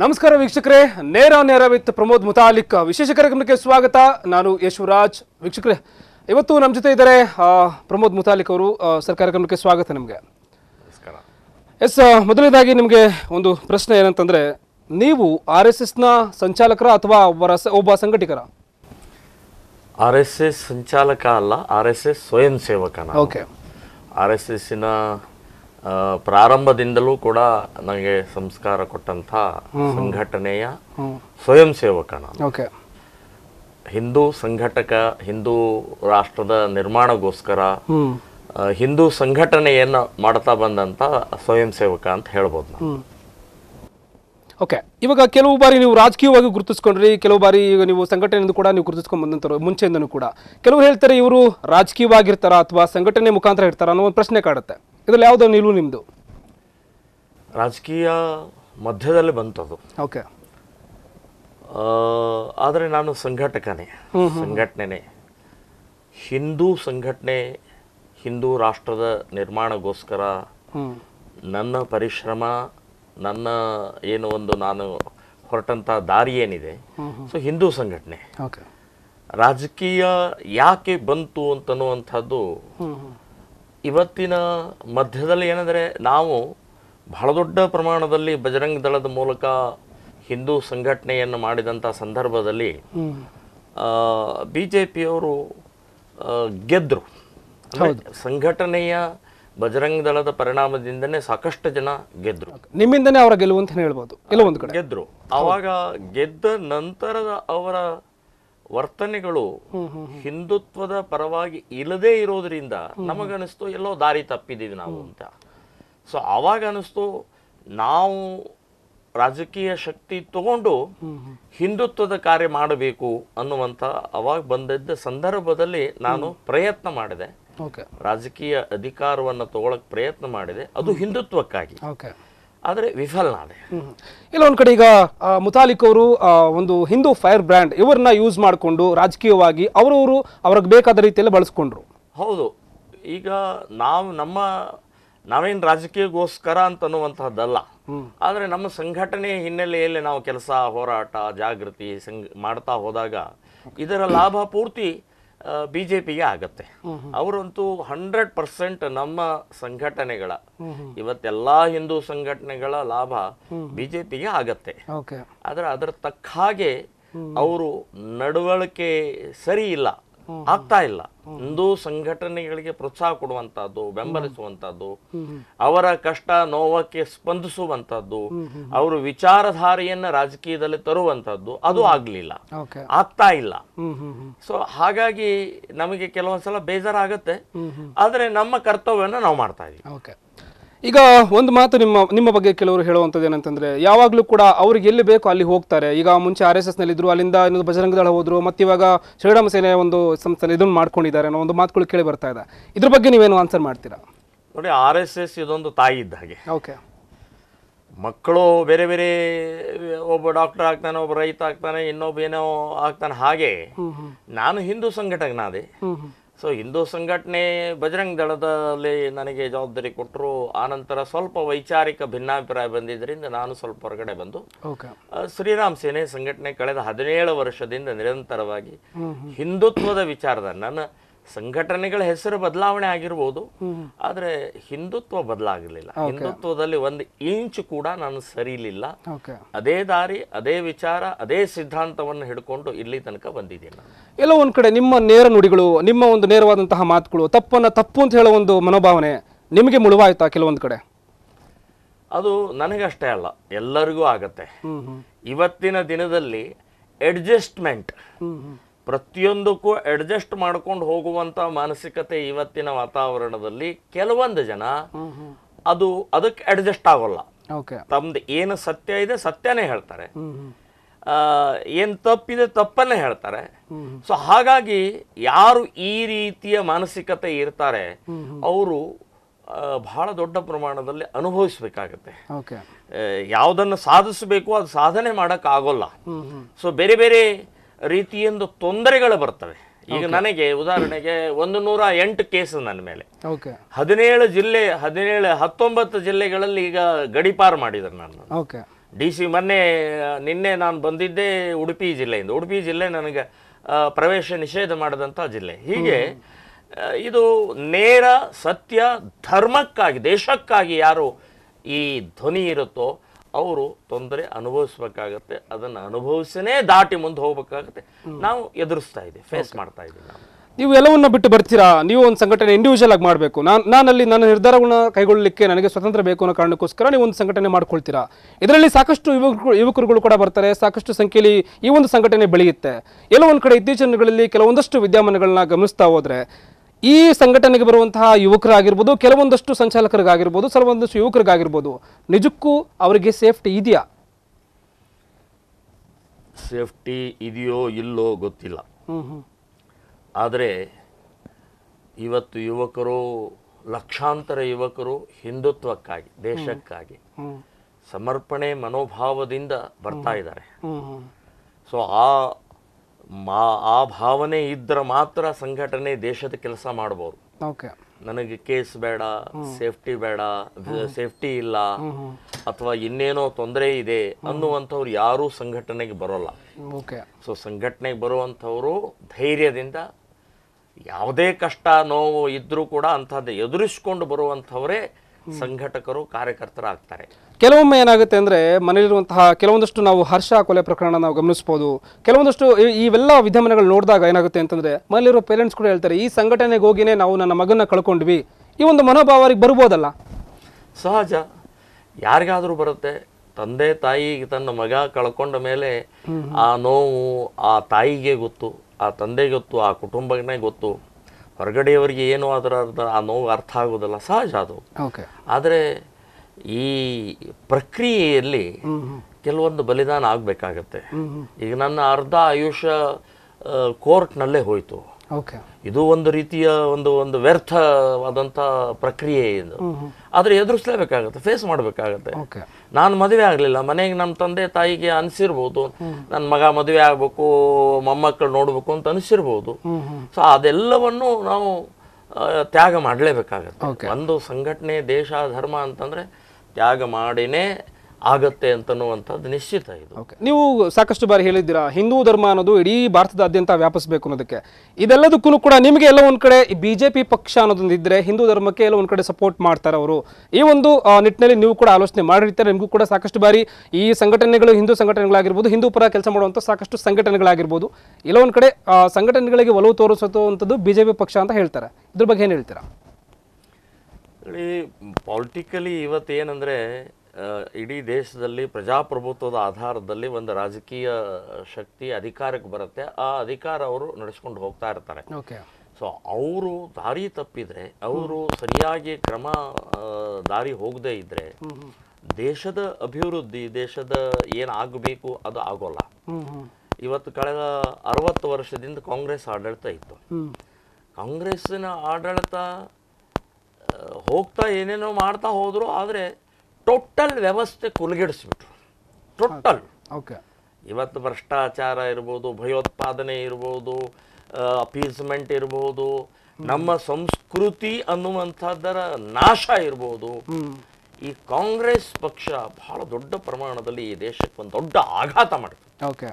ನಮಸ್ಕಾರ ವೀಕ್ಷಕರೇ ನೇರ ನೇರ ವಿತ್ ಪ್ರಮೋದ್ ಮುತಾಲಿಕ್ ವಿಶೇಷ ಕಾರ್ಯಕ್ರಮಕ್ಕೆ ಸ್ವಾಗತ ನಾನು ಯಶವರಾಜ್ ವೀಕ್ಷಕರೇ ಇವತ್ತು ನಮ್ಮ ಜೊತೆ ಇದ್ದಾರೆ ಪ್ರಮೋದ್ ಮುತಾಲಿಕ್ ಅವರು ಸರ್ ಕಾರ್ಯಕ್ರಮಕ್ಕೆ ಸ್ವಾಗತ ನಿಮಗೆ ಎಸ್ ಮೊದಲನೇದಾಗಿ ನಿಮಗೆ ಒಂದು ಪ್ರಶ್ನೆ ಏನಂತಂದರೆ ನೀವು ಆರ್ ಎಸ್ ಎಸ್ನ ಸಂಚಾಲಕರ ಅಥವಾ ಒಬ್ಬರ ಒಬ್ಬ ಸಂಘಟಕರ ಆರ್ ಎಸ್ ಎಸ್ ಸಂಚಾಲಕ ಅಲ್ಲ ಆರ್ ಎಸ್ ಎಸ್ ಸ್ವಯಂ ಸೇವಕ ಓಕೆ ಆರ್ ಎಸ್ ಎಸ್ಸಿನ ಪ್ರಾರಂಭದಿಂದಲೂ ಕೂಡ ನನಗೆ ಸಂಸ್ಕಾರ ಕೊಟ್ಟಂತಹ ಸಂಘಟನೆಯ ಸ್ವಯಂ ಸೇವಕ ಹಿಂದೂ ಸಂಘಟಕ ಹಿಂದೂ ರಾಷ್ಟ್ರದ ನಿರ್ಮಾಣಗೋಸ್ಕರ ಹಿಂದೂ ಸಂಘಟನೆಯನ್ನು ಮಾಡ್ತಾ ಬಂದಂತ ಸ್ವಯಂ ಸೇವಕ ಅಂತ ಹೇಳ್ಬೋದು ನಾವು ಓಕೆ ಇವಾಗ ಕೆಲವು ಬಾರಿ ನೀವು ರಾಜಕೀಯವಾಗಿ ಗುರುತಿಸ್ಕೊಂಡ್ರಿ ಕೆಲವು ಬಾರಿ ಈಗ ನೀವು ಸಂಘಟನೆಯಿಂದ ಕೂಡ ನೀವು ಗುರುತಿಸ್ಕೊಂಡು ಬಂದಂಥವ್ರು ಮುಂಚೆಯಿಂದನೂ ಕೂಡ ಕೆಲವರು ಹೇಳ್ತಾರೆ ಇವರು ರಾಜಕೀಯವಾಗಿರ್ತಾರ ಅಥವಾ ಸಂಘಟನೆ ಮುಖಾಂತರ ಇರ್ತಾರ ಅನ್ನೋ ಒಂದು ಪ್ರಶ್ನೆ ಕಾಡುತ್ತೆ ಇದ್ರಲ್ಲಿ ಯಾವುದೋ ನಿಲುವು ನಿಮ್ಮದು ರಾಜಕೀಯ ಮಧ್ಯದಲ್ಲಿ ಬಂತದು ಓಕೆ ಆದರೆ ನಾನು ಸಂಘಟಕನೇ ಸಂಘಟನೆ ಹಿಂದೂ ಸಂಘಟನೆ ಹಿಂದೂ ರಾಷ್ಟ್ರದ ನಿರ್ಮಾಣಗೋಸ್ಕರ ನನ್ನ ಪರಿಶ್ರಮ ನನ್ನ ಏನು ಒಂದು ನಾನು ಹೊರಟಂಥ ದಾರಿ ಏನಿದೆ ಸೊ ಹಿಂದೂ ಸಂಘಟನೆ ರಾಜಕೀಯ ಯಾಕೆ ಬಂತು ಅಂತನ್ನುವಂಥದ್ದು ಇವತ್ತಿನ ಮಧ್ಯದಲ್ಲಿ ಏನಂದರೆ ನಾವು ಬಹಳ ದೊಡ್ಡ ಪ್ರಮಾಣದಲ್ಲಿ ಬಜರಂಗ ದಳದ ಮೂಲಕ ಹಿಂದೂ ಸಂಘಟನೆಯನ್ನು ಮಾಡಿದಂಥ ಸಂದರ್ಭದಲ್ಲಿ ಬಿ ಜೆ ಪಿಯವರು ಗೆದ್ದರು ಸಂಘಟನೆಯ ಬಜರಂಗ ದಳದ ಪರಿಣಾಮದಿಂದನೇ ಸಾಕಷ್ಟು ಜನ ಗೆದ್ರು ನಿಮ್ಮಿಂದನೇ ಅವರ ಗೆಲುವು ಅಂತ ಹೇಳ್ಬೋದು ಗೆದ್ದರು ಆವಾಗ ಗೆದ್ದ ನಂತರದ ಅವರ ವರ್ತನೆಗಳು ಹಿಂದುತ್ವದ ಪರವಾಗಿ ಇಲ್ಲದೇ ಇರೋದ್ರಿಂದ ನಮಗನಿಸ್ತು ಎಲ್ಲೋ ದಾರಿ ತಪ್ಪಿದ್ದೀವಿ ನಾವು ಅಂತ ಸೊ ಅವಾಗ ಅನಿಸ್ತು ನಾವು ರಾಜಕೀಯ ಶಕ್ತಿ ತಗೊಂಡು ಹಿಂದುತ್ವದ ಕಾರ್ಯ ಮಾಡಬೇಕು ಅನ್ನುವಂತ ಅವಾಗ ಬಂದಿದ್ದ ಸಂದರ್ಭದಲ್ಲಿ ನಾನು ಪ್ರಯತ್ನ ಮಾಡಿದೆ ರಾಜಕೀಯ ಅಧಿಕಾರವನ್ನು ತಗೊಳಕ್ ಪ್ರಯತ್ನ ಮಾಡಿದೆ ಅದು ಹಿಂದುತ್ವಕ್ಕಾಗಿ ಆದರೆ ವಿಫಲನಾದೆ ಇಲ್ಲ ಒಂದು ಕಡೆ ಈಗ ಮುತಾಲಿಕ್ ಅವರು ಒಂದು ಹಿಂದೂ ಫೈರ್ ಬ್ರ್ಯಾಂಡ್ ಇವ್ರನ್ನ ಯೂಸ್ ಮಾಡಿಕೊಂಡು ರಾಜಕೀಯವಾಗಿ ಅವರವರು ಅವ್ರಿಗೆ ಬೇಕಾದ ರೀತಿಯಲ್ಲಿ ಬಳಸ್ಕೊಂಡ್ರು ಹೌದು ಈಗ ನಾವು ನಮ್ಮ ನಾವೇನು ಅಂತ ಅನ್ನುವಂತಹದ್ದಲ್ಲ ಆದರೆ ನಮ್ಮ ಸಂಘಟನೆ ಹಿನ್ನೆಲೆಯಲ್ಲಿ ನಾವು ಕೆಲಸ ಹೋರಾಟ ಜಾಗೃತಿ ಸಂಘ ಮಾಡ್ತಾ ಹೋದಾಗ ಇದರ ಲಾಭ ಪೂರ್ತಿ ಬಿಜೆಪಿಗೆ ಆಗತ್ತೆ ಅವರಂತೂ ಹಂಡ್ರೆಡ್ ಪರ್ಸೆಂಟ್ ನಮ್ಮ ಸಂಘಟನೆಗಳ ಇವತ್ತೆಲ್ಲಾ ಹಿಂದೂ ಸಂಘಟನೆಗಳ ಲಾಭ ಬಿಜೆಪಿಗೆ ಆಗತ್ತೆ ಆದ್ರೆ ಅದರ ತಕ್ಕ ಹಾಗೆ ಅವರು ನಡವಳಿಕೆ ಸರಿ ಇಲ್ಲ ಆಗ್ತಾ ಇಲ್ಲ ಹಿಂದೂ ಸಂಘಟನೆಗಳಿಗೆ ಪ್ರೋತ್ಸಾಹ ಕೊಡುವಂತಹದ್ದು ಬೆಂಬಲಿಸುವಂತಹದ್ದು ಅವರ ಕಷ್ಟ ನೋವಕ್ಕೆ ಸ್ಪಂದಿಸುವಂತಹದ್ದು ಅವರು ವಿಚಾರಧಾರೆಯನ್ನ ರಾಜಕೀಯದಲ್ಲಿ ತರುವಂತಹದ್ದು ಅದು ಆಗ್ಲಿಲ್ಲ ಆಗ್ತಾ ಇಲ್ಲ ಸೊ ಹಾಗಾಗಿ ನಮಗೆ ಕೆಲವೊಂದ್ಸಲ ಬೇಜಾರಾಗತ್ತೆ ಆದ್ರೆ ನಮ್ಮ ಕರ್ತವ್ಯನ ನಾವು ಮಾಡ್ತಾ ಇದೀವಿ ಈಗ ಒಂದು ಮಾತು ನಿಮ್ಮ ನಿಮ್ಮ ಬಗ್ಗೆ ಕೆಲವರು ಹೇಳುವಂಥದ್ದು ಏನಂತಂದರೆ ಯಾವಾಗಲೂ ಕೂಡ ಅವ್ರಿಗೆ ಎಲ್ಲಿ ಬೇಕೋ ಅಲ್ಲಿ ಹೋಗ್ತಾರೆ ಈಗ ಮುಂಚೆ ಆರ್ ಎಸ್ ಎಸ್ನಲ್ಲಿದ್ದರು ಅಲ್ಲಿಂದ ಇನ್ನೊಂದು ಬಜರಂಗ ದಳ ಹೋದರು ಮತ್ತು ಇವಾಗ ಶ್ರೀರಾಮ ಸೇನೆ ಒಂದು ಸಂಸ್ಥೆಯಲ್ಲಿ ಇದನ್ನು ಮಾಡ್ಕೊಂಡಿದ್ದಾರೆ ಅನ್ನೋ ಒಂದು ಮಾತುಗಳು ಕೇಳಿ ಬರ್ತಾ ಇದೆ ಇದ್ರ ಬಗ್ಗೆ ನೀವೇನು ಆನ್ಸರ್ ಮಾಡ್ತೀರಾ ನೋಡಿ ಆರ್ ಎಸ್ ಎಸ್ ಇದೊಂದು ತಾಯಿ ಇದ್ದ ಹಾಗೆ ಓಕೆ ಮಕ್ಕಳು ಬೇರೆ ಬೇರೆ ಒಬ್ಬ ಡಾಕ್ಟರ್ ಆಗ್ತಾನೆ ಒಬ್ಬ ರೈತ ಆಗ್ತಾನೆ ಇನ್ನೊಬ್ಬ ಏನೋ ಆಗ್ತಾನೆ ಹಾಗೆ ನಾನು ಹಿಂದೂ ಸಂಘಟಕನಾದೆ ಸೊ ಹಿಂದೂ ಸಂಘಟನೆ ಬಜರಂಗ್ ದಳದಲ್ಲಿ ನನಗೆ ಜವಾಬ್ದಾರಿ ಕೊಟ್ಟರು ಆನಂತರ ಸ್ವಲ್ಪ ವೈಚಾರಿಕ ಭಿನ್ನಾಭಿಪ್ರಾಯ ಬಂದಿದ್ದರಿಂದ ನಾನು ಸ್ವಲ್ಪ ಹೊರಗಡೆ ಬಂದು ಶ್ರೀರಾಮ್ ಸೇನೆ ಸಂಘಟನೆ ಕಳೆದ ಹದಿನೇಳು ವರ್ಷದಿಂದ ನಿರಂತರವಾಗಿ ಹಿಂದುತ್ವದ ವಿಚಾರದ ನನ್ನ ಸಂಘಟನೆಗಳ ಹೆಸರು ಬದಲಾವಣೆ ಆಗಿರ್ಬೋದು ಆದರೆ ಹಿಂದುತ್ವ ಬದಲಾಗಲಿಲ್ಲ ಹಿಂದುತ್ವದಲ್ಲಿ ಒಂದು ಇಂಚು ಕೂಡ ನಾನು ಸರಿಲಿಲ್ಲ ಅದೇ ದಾರಿ ಅದೇ ವಿಚಾರ ಅದೇ ಸಿದ್ಧಾಂತವನ್ನು ಹಿಡ್ಕೊಂಡು ಇಲ್ಲಿ ತನಕ ಬಂದಿದ್ದೀನಿ ಎಲ್ಲೋ ಒಂದು ಕಡೆ ನಿಮ್ಮ ನೇರ ನುಡಿಗಳು ನಿಮ್ಮ ಒಂದು ನೇರವಾದಂತಹ ಮಾತುಗಳು ತಪ್ಪನ್ನು ತಪ್ಪು ಅಂತ ಹೇಳೋ ಒಂದು ಮನೋಭಾವನೆ ನಿಮಗೆ ಮುಳುವಾಯ್ತಾ ಕೆಲವೊಂದು ಕಡೆ ಅದು ನನಗಷ್ಟೇ ಅಲ್ಲ ಎಲ್ಲರಿಗೂ ಆಗತ್ತೆ ಇವತ್ತಿನ ದಿನದಲ್ಲಿ ಅಡ್ಜಸ್ಟ್ಮೆಂಟ್ ಪ್ರತಿಯೊಂದಕ್ಕೂ ಅಡ್ಜಸ್ಟ್ ಮಾಡ್ಕೊಂಡು ಹೋಗುವಂತ ಮಾನಸಿಕತೆ ಇವತ್ತಿನ ವಾತಾವರಣದಲ್ಲಿ ಕೆಲವೊಂದು ಜನ ಅದು ಅದಕ್ಕೆ ಅಡ್ಜಸ್ಟ್ ಆಗೋಲ್ಲ ತಮ್ದು ಏನು ಸತ್ಯ ಇದೆ ಸತ್ಯನೇ ಹೇಳ್ತಾರೆ ಏನು ತಪ್ಪಿದೆ ತಪ್ಪನ್ನೇ ಹೇಳ್ತಾರೆ ಸೊ ಹಾಗಾಗಿ ಯಾರು ಈ ರೀತಿಯ ಮಾನಸಿಕತೆ ಇರ್ತಾರೆ ಅವರು ಬಹಳ ದೊಡ್ಡ ಪ್ರಮಾಣದಲ್ಲಿ ಅನುಭವಿಸಬೇಕಾಗತ್ತೆ ಯಾವುದನ್ನು ಸಾಧಿಸಬೇಕು ಅದು ಸಾಧನೆ ಮಾಡೋಕ್ಕಾಗೋಲ್ಲ ಸೊ ಬೇರೆ ಬೇರೆ ರೀತಿಯಿಂದ ತೊಂದರೆಗಳು ಬರ್ತವೆ ಈಗ ನನಗೆ ಉದಾಹರಣೆಗೆ ಒಂದು ನೂರ ಎಂಟು ಕೇಸ್ ನನ್ನ ಮೇಲೆ ಹದಿನೇಳು ಜಿಲ್ಲೆ ಹದಿನೇಳು ಹತ್ತೊಂಬತ್ತು ಜಿಲ್ಲೆಗಳಲ್ಲಿ ಈಗ ಗಡಿಪಾರು ಮಾಡಿದ್ರು ನಾನು ಡಿ ಸಿ ಮೊನ್ನೆ ನಿನ್ನೆ ನಾನು ಬಂದಿದ್ದೆ ಉಡುಪಿ ಜಿಲ್ಲೆಯಿಂದ ಉಡುಪಿ ಜಿಲ್ಲೆ ನನಗೆ ಪ್ರವೇಶ ನಿಷೇಧ ಮಾಡಿದಂಥ ಜಿಲ್ಲೆ ಹೀಗೆ ಇದು ನೇರ ಸತ್ಯ ಧರ್ಮಕ್ಕಾಗಿ ದೇಶಕ್ಕಾಗಿ ಯಾರು ಈ ಧ್ವನಿ ಇರುತ್ತೋ ಅವರು ತೊಂದರೆ ಅನುಭವಿಸ್ಬೇಕಾಗತ್ತೆ ಅದನ್ನು ಅನುಭವಿಸನೇ ದಾಟಿ ಮುಂದೆ ಹೋಗ್ಬೇಕಾಗತ್ತೆ ನಾವು ಎದುರಿಸ್ತಾ ಇದ್ದೀವಿ ಫೇಸ್ ಮಾಡ್ತಾ ಇದ್ದೀವಿ ನೀವು ಎಲ್ಲವನ್ನ ಬಿಟ್ಟು ಬರ್ತೀರಾ ನೀವು ಒಂದು ಸಂಘಟನೆ ಇಂಡಿವಿಜುವಲ್ ಆಗಿ ಮಾಡಬೇಕು ನಾನು ನಾನಲ್ಲಿ ನನ್ನ ನಿರ್ಧಾರಗಳನ್ನ ಕೈಗೊಳ್ಳಲಿಕ್ಕೆ ನನಗೆ ಸ್ವತಂತ್ರ ಬೇಕು ಅನ್ನೋ ಕಾರಣಕ್ಕೋಸ್ಕರ ನೀವು ಒಂದು ಸಂಘಟನೆ ಮಾಡ್ಕೊಳ್ತೀರಾ ಇದರಲ್ಲಿ ಸಾಕಷ್ಟು ಯುವಕರು ಯುವಕರುಗಳು ಕೂಡ ಬರ್ತಾರೆ ಸಾಕಷ್ಟು ಸಂಖ್ಯೆಯಲ್ಲಿ ಈ ಒಂದು ಸಂಘಟನೆ ಬೆಳೆಯುತ್ತೆ ಎಲ್ಲೋ ಒಂದು ಕಡೆ ಇತ್ತೀಚಿನಗಳಲ್ಲಿ ಕೆಲವೊಂದಷ್ಟು ವಿದ್ಯಮಾನಗಳನ್ನ ಗಮನಿಸ್ತಾ ಹೋದರೆ ಈ ಸಂಘಟನೆಗೆ ಬರುವಂತಹ ಯುವಕರಾಗಿರ್ಬೋದು ಕೆಲವೊಂದಷ್ಟು ಸಂಚಾಲಕರಿಗಾಗಿರ್ಬೋದು ಕೆಲವೊಂದಷ್ಟು ಯುವಕರಿಗಾಗಿರ್ಬೋದು ನಿಜಕ್ಕೂ ಅವರಿಗೆ ಸೇಫ್ಟಿ ಇದೆಯಾ ಸೇಫ್ಟಿ ಇದೆಯೋ ಇಲ್ಲೋ ಗೊತ್ತಿಲ್ಲ ಆದರೆ ಇವತ್ತು ಯುವಕರು ಲಕ್ಷಾಂತರ ಯುವಕರು ಹಿಂದುತ್ವಕ್ಕಾಗಿ ದೇಶಕ್ಕಾಗಿ ಸಮರ್ಪಣೆ ಮನೋಭಾವದಿಂದ ಬರ್ತಾ ಇದ್ದಾರೆ ಸೊ ಆ ಮಾ ಆ ಭಾವನೆ ಇದ್ರ ಮಾತ್ರ ಸಂಘಟನೆ ದೇಶದ ಕೆಲಸ ಮಾಡಬಹುದು ನನಗೆ ಕೇಸ್ ಬೇಡ ಸೇಫ್ಟಿ ಬೇಡ ಸೇಫ್ಟಿ ಇಲ್ಲ ಅಥವಾ ಇನ್ನೇನೋ ತೊಂದರೆ ಇದೆ ಅನ್ನುವಂಥವ್ರು ಯಾರೂ ಸಂಘಟನೆಗೆ ಬರೋಲ್ಲ ಸೊ ಸಂಘಟನೆಗೆ ಬರುವಂಥವ್ರು ಧೈರ್ಯದಿಂದ ಯಾವುದೇ ಕಷ್ಟ ನೋವು ಇದ್ರೂ ಕೂಡ ಅಂಥದ್ದು ಎದುರಿಸ್ಕೊಂಡು ಬರುವಂಥವರೇ ಸಂಘಟಕರು ಆಗ್ತಾರೆ ಕೆಲವೊಮ್ಮೆ ಏನಾಗುತ್ತೆ ಅಂದರೆ ಮನೆಯಲ್ಲಿರುವಂತಹ ಕೆಲವೊಂದಷ್ಟು ನಾವು ಹರ್ಷ ಕೊಲೆ ಪ್ರಕರಣ ನಾವು ಗಮನಿಸ್ಬೋದು ಕೆಲವೊಂದಷ್ಟು ಇವೆಲ್ಲ ವಿದ್ಯಮಾನಗಳು ನೋಡಿದಾಗ ಏನಾಗುತ್ತೆ ಅಂತಂದರೆ ಮನೆಯಲ್ಲಿರೋ ಪೇರೆಂಟ್ಸ್ ಕೂಡ ಹೇಳ್ತಾರೆ ಈ ಸಂಘಟನೆಗೆ ಹೋಗಿನೇ ನಾವು ನನ್ನ ಮಗನ ಕಳ್ಕೊಂಡ್ವಿ ಈ ಒಂದು ಮನೋಭಾವರಿಗೆ ಬರ್ಬೋದಲ್ಲ ಸಹಜ ಯಾರಿಗಾದರೂ ಬರುತ್ತೆ ತಂದೆ ತಾಯಿ ತನ್ನ ಮಗ ಕಳ್ಕೊಂಡ ಮೇಲೆ ಆ ನೋವು ಆ ತಾಯಿಗೆ ಗೊತ್ತು ಆ ತಂದೆ ಗೊತ್ತು ಆ ಕುಟುಂಬನೇ ಗೊತ್ತು ಹೊರಗಡೆಯವರಿಗೆ ಏನು ಅದರ ಆ ನೋವು ಅರ್ಥ ಆಗೋದಲ್ಲ ಸಹಜ ಅದು ಆದರೆ ಈ ಪ್ರಕ್ರಿಯೆಯಲ್ಲಿ ಕೆಲವೊಂದು ಬಲಿದಾನ ಆಗಬೇಕಾಗತ್ತೆ ಈಗ ನನ್ನ ಅರ್ಧ ಆಯುಷ್ಯ ಕೋರ್ಟ್ನಲ್ಲೇ ಹೋಯಿತು ಓಕೆ ಇದು ಒಂದು ರೀತಿಯ ಒಂದು ಒಂದು ವ್ಯರ್ಥವಾದಂಥ ಪ್ರಕ್ರಿಯೆ ಇದು ಆದರೆ ಎದುರಿಸಲೇಬೇಕಾಗತ್ತೆ ಫೇಸ್ ಮಾಡಬೇಕಾಗತ್ತೆ ನಾನು ಮದುವೆ ಆಗಲಿಲ್ಲ ಮನೆಗೆ ನಮ್ಮ ತಂದೆ ತಾಯಿಗೆ ಅನಿಸಿರ್ಬೋದು ನನ್ನ ಮಗ ಮದುವೆ ಆಗ್ಬೇಕು ಮೊಮ್ಮಕ್ಕಳು ನೋಡಬೇಕು ಅಂತ ಅನಿಸಿರ್ಬೋದು ಸೊ ಅದೆಲ್ಲವನ್ನು ನಾವು ತ್ಯಾಗ ಮಾಡಲೇಬೇಕಾಗತ್ತೆ ಒಂದು ಸಂಘಟನೆ ದೇಶ ಧರ್ಮ ಅಂತಂದ್ರೆ ತ್ಯಾಗ ಮಾಡಿನೇ ಆಗತ್ತೆ ಅಂತನ್ನುವಂಥದ್ದು ನಿಶ್ಚಿತ ಇದು ನೀವು ಸಾಕಷ್ಟು ಬಾರಿ ಹೇಳಿದ್ದೀರಾ ಹಿಂದೂ ಧರ್ಮ ಅನ್ನೋದು ಇಡೀ ಭಾರತದಾದ್ಯಂತ ವ್ಯಾಪಿಸಬೇಕು ಅನ್ನೋದಕ್ಕೆ ಇದೆಲ್ಲದಕ್ಕೂ ಕೂಡ ನಿಮಗೆ ಎಲ್ಲ ಒಂದು ಕಡೆ ಬಿ ಜೆ ಪಿ ಪಕ್ಷ ಅನ್ನೋದೊಂದಿದ್ರೆ ಹಿಂದೂ ಧರ್ಮಕ್ಕೆ ಎಲ್ಲ ಒಂದು ಕಡೆ ಸಪೋರ್ಟ್ ಮಾಡ್ತಾರೆ ಅವರು ಈ ಒಂದು ನಿಟ್ಟಿನಲ್ಲಿ ನೀವು ಕೂಡ ಆಲೋಚನೆ ಮಾಡಿರ್ತಾರೆ ನಿಮಗೂ ಕೂಡ ಸಾಕಷ್ಟು ಬಾರಿ ಈ ಸಂಘಟನೆಗಳು ಹಿಂದೂ ಸಂಘಟನೆಗಳಾಗಿರ್ಬೋದು ಹಿಂದೂ ಪರ ಕೆಲಸ ಮಾಡುವಂಥ ಸಾಕಷ್ಟು ಸಂಘಟನೆಗಳಾಗಿರ್ಬೋದು ಎಲ್ಲ ಒಂದು ಕಡೆ ಸಂಘಟನೆಗಳಿಗೆ ಒಲವು ತೋರಿಸುವಂಥದ್ದು ಬಿ ಜೆ ಪಿ ಪಕ್ಷ ಅಂತ ಹೇಳ್ತಾರೆ ಇದ್ರ ಬಗ್ಗೆ ಏನು ಹೇಳ್ತೀರಾ ಪಾಲಿಟಿಕಲಿ ಏನಂದರೆ ಇಡೀ ದೇಶದಲ್ಲಿ ಪ್ರಜಾಪ್ರಭುತ್ವದ ಆಧಾರದಲ್ಲಿ ಒಂದು ರಾಜಕೀಯ ಶಕ್ತಿ ಅಧಿಕಾರಕ್ಕೆ ಬರುತ್ತೆ ಆ ಅಧಿಕಾರ ಅವರು ನಡೆಸ್ಕೊಂಡು ಹೋಗ್ತಾ ಇರ್ತಾರೆ ಸೊ ಅವರು ದಾರಿ ತಪ್ಪಿದರೆ ಅವರು ಸರಿಯಾಗಿ ಕ್ರಮ ದಾರಿ ಹೋಗದೇ ಇದ್ದರೆ ದೇಶದ ಅಭಿವೃದ್ಧಿ ದೇಶದ ಏನಾಗಬೇಕು ಅದು ಆಗೋಲ್ಲ ಇವತ್ತು ಕಳೆದ ಅರವತ್ತು ವರ್ಷದಿಂದ ಕಾಂಗ್ರೆಸ್ ಆಡಳಿತ ಇತ್ತು ಕಾಂಗ್ರೆಸ್ಸಿನ ಆಡಳಿತ ಹೋಗ್ತಾ ಏನೇನೋ ಮಾಡ್ತಾ ಹೋದ್ರು ಆದರೆ ಟೋಟಲ್ ವ್ಯವಸ್ಥೆ ಕುಲಗೆಡಿಸ್ಬಿಟ್ರು ಟೋಟಲ್ ಓಕೆ ಇವತ್ತು ಭ್ರಷ್ಟಾಚಾರ ಇರ್ಬೋದು ಭಯೋತ್ಪಾದನೆ ಇರ್ಬೋದು ಅಪೀಸ್ಮೆಂಟ್ ಇರ್ಬೋದು ನಮ್ಮ ಸಂಸ್ಕೃತಿ ಅನ್ನುವಂಥದ್ದರ ನಾಶ ಇರ್ಬೋದು ಈ ಕಾಂಗ್ರೆಸ್ ಪಕ್ಷ ಬಹಳ ದೊಡ್ಡ ಪ್ರಮಾಣದಲ್ಲಿ ಈ ದೇಶಕ್ಕೆ ಒಂದು ದೊಡ್ಡ ಆಘಾತ ಮಾಡಿತು ಓಕೆ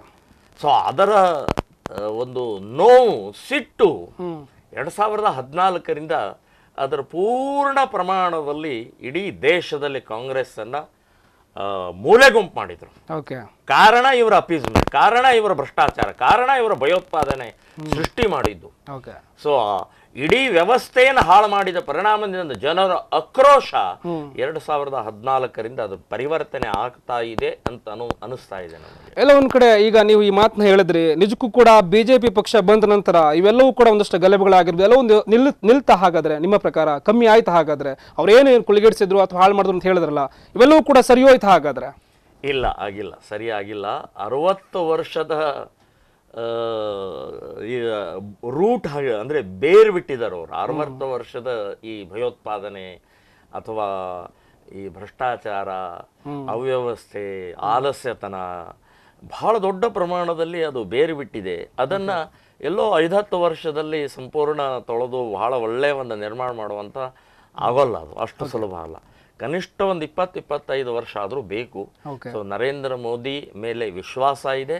ಸೊ ಅದರ ಒಂದು ನೋವು ಸಿಟ್ಟು ಎರಡು ಸಾವಿರದ ಹದಿನಾಲ್ಕರಿಂದ ಅದರ ಪೂರ್ಣ ಪ್ರಮಾಣದಲ್ಲಿ ಇಡೀ ದೇಶದಲ್ಲಿ ಕಾಂಗ್ರೆಸ್ಸನ್ನು ಮೂಲೆ ಗುಂಪು ಮಾಡಿದರು ಕಾರಣ ಇವರ ಅಪೀಸ್ಮೆಂಟ್ ಕಾರಣ ಇವರ ಭ್ರಷ್ಟಾಚಾರ ಕಾರಣ ಇವರ ಭಯೋತ್ಪಾದನೆ ಸೃಷ್ಟಿ ಮಾಡಿದ್ದು ಸೊ ಇಡೀ ವ್ಯವಸ್ಥೆಯನ್ನು ಹಾಳು ಮಾಡಿದ ಪರಿಣಾಮದಿಂದ ಜನರ ಆಕ್ರೋಶ ಎರಡು ಸಾವಿರದ ಹದಿನಾಲ್ಕರಿಂದ ಅದು ಪರಿವರ್ತನೆ ಆಗ್ತಾ ಇದೆ ಅಂತ ಅನಿಸ್ತಾ ಇದೆ ಎಲ್ಲ ಒಂದ್ ಕಡೆ ಈಗ ನೀವು ಈ ಮಾತನ್ನ ಹೇಳಿದ್ರಿ ನಿಜಕ್ಕೂ ಕೂಡ ಬಿಜೆಪಿ ಪಕ್ಷ ಬಂದ ನಂತರ ಇವೆಲ್ಲವೂ ಕೂಡ ಒಂದಷ್ಟು ಗಲಭೆಗಳಾಗಿರ್ಬೋದು ಎಲ್ಲ ಒಂದು ನಿಲ್ ನಿಲ್ತಾ ಹಾಗಾದ್ರೆ ನಿಮ್ಮ ಪ್ರಕಾರ ಕಮ್ಮಿ ಆಯ್ತಾ ಹಾಗಾದ್ರೆ ಅವ್ರೇನು ಏನು ಕುಳಿಗಿಡಿಸಿದ್ರು ಅಥವಾ ಹಾಳು ಮಾಡಿದ್ರು ಅಂತ ಹೇಳಿದ್ರಲ್ಲ ಇವೆಲ್ಲವೂ ಕೂಡ ಸರಿ ಹಾಗಾದ್ರೆ ಇಲ್ಲ ಆಗಿಲ್ಲ ಸರಿಯಾಗಿಲ್ಲ ಅರವತ್ತು ವರ್ಷದ ಈ ರೂಟ್ ಹಾಗೆ ಅಂದರೆ ಬೇರು ಬಿಟ್ಟಿದ್ದಾರೆ ಅವರು ಅರವತ್ತು ವರ್ಷದ ಈ ಭಯೋತ್ಪಾದನೆ ಅಥವಾ ಈ ಭ್ರಷ್ಟಾಚಾರ ಅವ್ಯವಸ್ಥೆ ಆಲಸ್ಯತನ ಬಹಳ ದೊಡ್ಡ ಪ್ರಮಾಣದಲ್ಲಿ ಅದು ಬೇರು ಬಿಟ್ಟಿದೆ ಅದನ್ನು ಎಲ್ಲೋ ಐದತ್ತು ವರ್ಷದಲ್ಲಿ ಸಂಪೂರ್ಣ ತೊಳೆದು ಬಹಳ ಒಳ್ಳೆಯ ಒಂದು ನಿರ್ಮಾಣ ಮಾಡುವಂಥ ಆಗೋಲ್ಲ ಅದು ಅಷ್ಟು ಸುಲಭ ಅಲ್ಲ ಕನಿಷ್ಠ ಒಂದು ಇಪ್ಪತ್ತು ಇಪ್ಪತ್ತೈದು ವರ್ಷ ಆದರೂ ಬೇಕು ಸೊ ನರೇಂದ್ರ ಮೋದಿ ಮೇಲೆ ವಿಶ್ವಾಸ ಇದೆ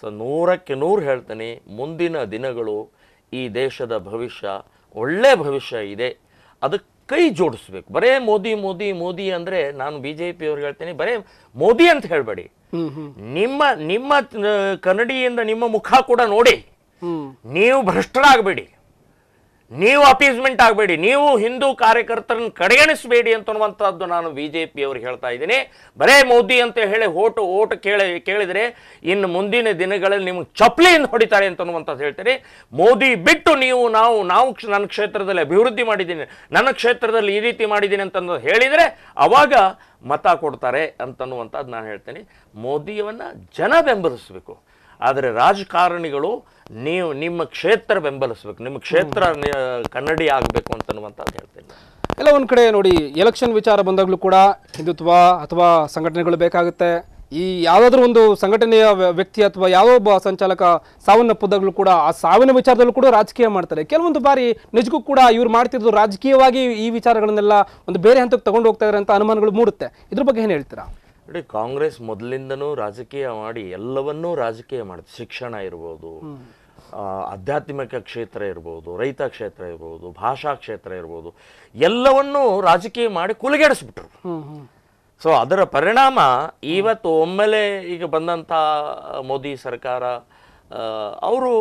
ಸೊ ನೂರಕ್ಕೆ ನೂರು ಹೇಳ್ತೀನಿ ಮುಂದಿನ ದಿನಗಳು ಈ ದೇಶದ ಭವಿಷ್ಯ ಒಳ್ಳೆಯ ಭವಿಷ್ಯ ಇದೆ ಅದಕ್ಕೆ ಕೈ ಜೋಡಿಸ್ಬೇಕು ಬರೇ ಮೋದಿ ಮೋದಿ ಮೋದಿ ಅಂದರೆ ನಾನು ಬಿ ಜೆ ಪಿಯವ್ರಿಗೆ ಹೇಳ್ತೀನಿ ಬರೇ ಮೋದಿ ಅಂತ ಹೇಳಬೇಡಿ ನಿಮ್ಮ ನಿಮ್ಮ ಕನ್ನಡಿಯಿಂದ ನಿಮ್ಮ ಮುಖ ಕೂಡ ನೋಡಿ ನೀವು ಭ್ರಷ್ಟರಾಗಬೇಡಿ ನೀವು ಅಪೀಸ್ಮೆಂಟ್ ಆಗಬೇಡಿ ನೀವು ಹಿಂದೂ ಕಾರ್ಯಕರ್ತರನ್ನ ಕಡೆಗಣಿಸಬೇಡಿ ಅಂತನ್ನುವಂಥದ್ದು ನಾನು ಬಿ ಜೆ ಅವರು ಹೇಳ್ತಾ ಇದ್ದೀನಿ ಬರೇ ಮೋದಿ ಅಂತ ಹೇಳಿ ಓಟು ಓಟು ಕೇಳಿ ಕೇಳಿದರೆ ಇನ್ನು ಮುಂದಿನ ದಿನಗಳಲ್ಲಿ ನಿಮ್ಗೆ ಚಪ್ಪಲಿಯಿಂದ ಹೊಡಿತಾರೆ ಅಂತನ್ನುವಂಥದ್ದು ಹೇಳ್ತೀರಿ ಮೋದಿ ಬಿಟ್ಟು ನೀವು ನಾವು ನಾವು ನನ್ನ ಕ್ಷೇತ್ರದಲ್ಲಿ ಅಭಿವೃದ್ಧಿ ಮಾಡಿದ್ದೀನಿ ನನ್ನ ಕ್ಷೇತ್ರದಲ್ಲಿ ಈ ರೀತಿ ಮಾಡಿದ್ದೀನಿ ಅಂತಂದು ಹೇಳಿದರೆ ಅವಾಗ ಮತ ಕೊಡ್ತಾರೆ ಅಂತನ್ನುವಂಥದ್ದು ನಾನು ಹೇಳ್ತೀನಿ ಮೋದಿಯವನ್ನು ಜನ ಬೆಂಬಲಿಸಬೇಕು ಆದರೆ ರಾಜಕಾರಣಿಗಳು ನೀವು ನಿಮ್ಮ ಕ್ಷೇತ್ರ ಬೆಂಬಲಿಸ್ಬೇಕು ನಿಮ್ಮ ಕ್ಷೇತ್ರ ಕನ್ನಡಿ ಆಗಬೇಕು ಅಂತನ್ನುವಂಥದ್ದು ಹೇಳ್ತೀನಿ ಎಲ್ಲ ಒಂದು ಕಡೆ ನೋಡಿ ಎಲೆಕ್ಷನ್ ವಿಚಾರ ಬಂದಾಗಲೂ ಕೂಡ ಹಿಂದುತ್ವ ಅಥವಾ ಸಂಘಟನೆಗಳು ಬೇಕಾಗುತ್ತೆ ಈ ಯಾವುದಾದ್ರೂ ಒಂದು ಸಂಘಟನೆಯ ವ್ಯಕ್ತಿ ಅಥವಾ ಯಾವೊಬ್ಬ ಸಂಚಾಲಕ ಸಾವನ್ನಪ್ಪದಾಗಲೂ ಕೂಡ ಆ ಸಾವಿನ ವಿಚಾರದಲ್ಲೂ ಕೂಡ ರಾಜಕೀಯ ಮಾಡ್ತಾರೆ ಕೆಲವೊಂದು ಬಾರಿ ನಿಜಕ್ಕೂ ಕೂಡ ಇವ್ರು ಮಾಡ್ತಿರೋದು ರಾಜಕೀಯವಾಗಿ ಈ ವಿಚಾರಗಳನ್ನೆಲ್ಲ ಒಂದು ಬೇರೆ ಹಂತಕ್ಕೆ ತಗೊಂಡು ಹೋಗ್ತಾ ಇದ್ದಾರೆ ಅಂತ ಅನುಮಾನಗಳು ಮೂಡುತ್ತೆ ಇದ್ರ ಬಗ್ಗೆ ಏನು ಹೇಳ್ತೀರಾ ನೋಡಿ ಕಾಂಗ್ರೆಸ್ ಮೊದಲಿಂದನೂ ರಾಜಕೀಯ ಮಾಡಿ ಎಲ್ಲವನ್ನೂ ರಾಜಕೀಯ ಮಾಡುತ್ತೆ ಶಿಕ್ಷಣ ಇರ್ಬೋದು ಆಧ್ಯಾತ್ಮಿಕ ಕ್ಷೇತ್ರ ಇರ್ಬೋದು ರೈತ ಕ್ಷೇತ್ರ ಇರ್ಬೋದು ಭಾಷಾ ಕ್ಷೇತ್ರ ಇರ್ಬೋದು ಎಲ್ಲವನ್ನೂ ರಾಜಕೀಯ ಮಾಡಿ ಕುಲಗೆಡಿಸ್ಬಿಟ್ರು ಸೊ ಅದರ ಪರಿಣಾಮ ಇವತ್ತು ಒಮ್ಮೆಲೆ ಈಗ ಬಂದಂಥ ಮೋದಿ ಸರ್ಕಾರ ಅವರು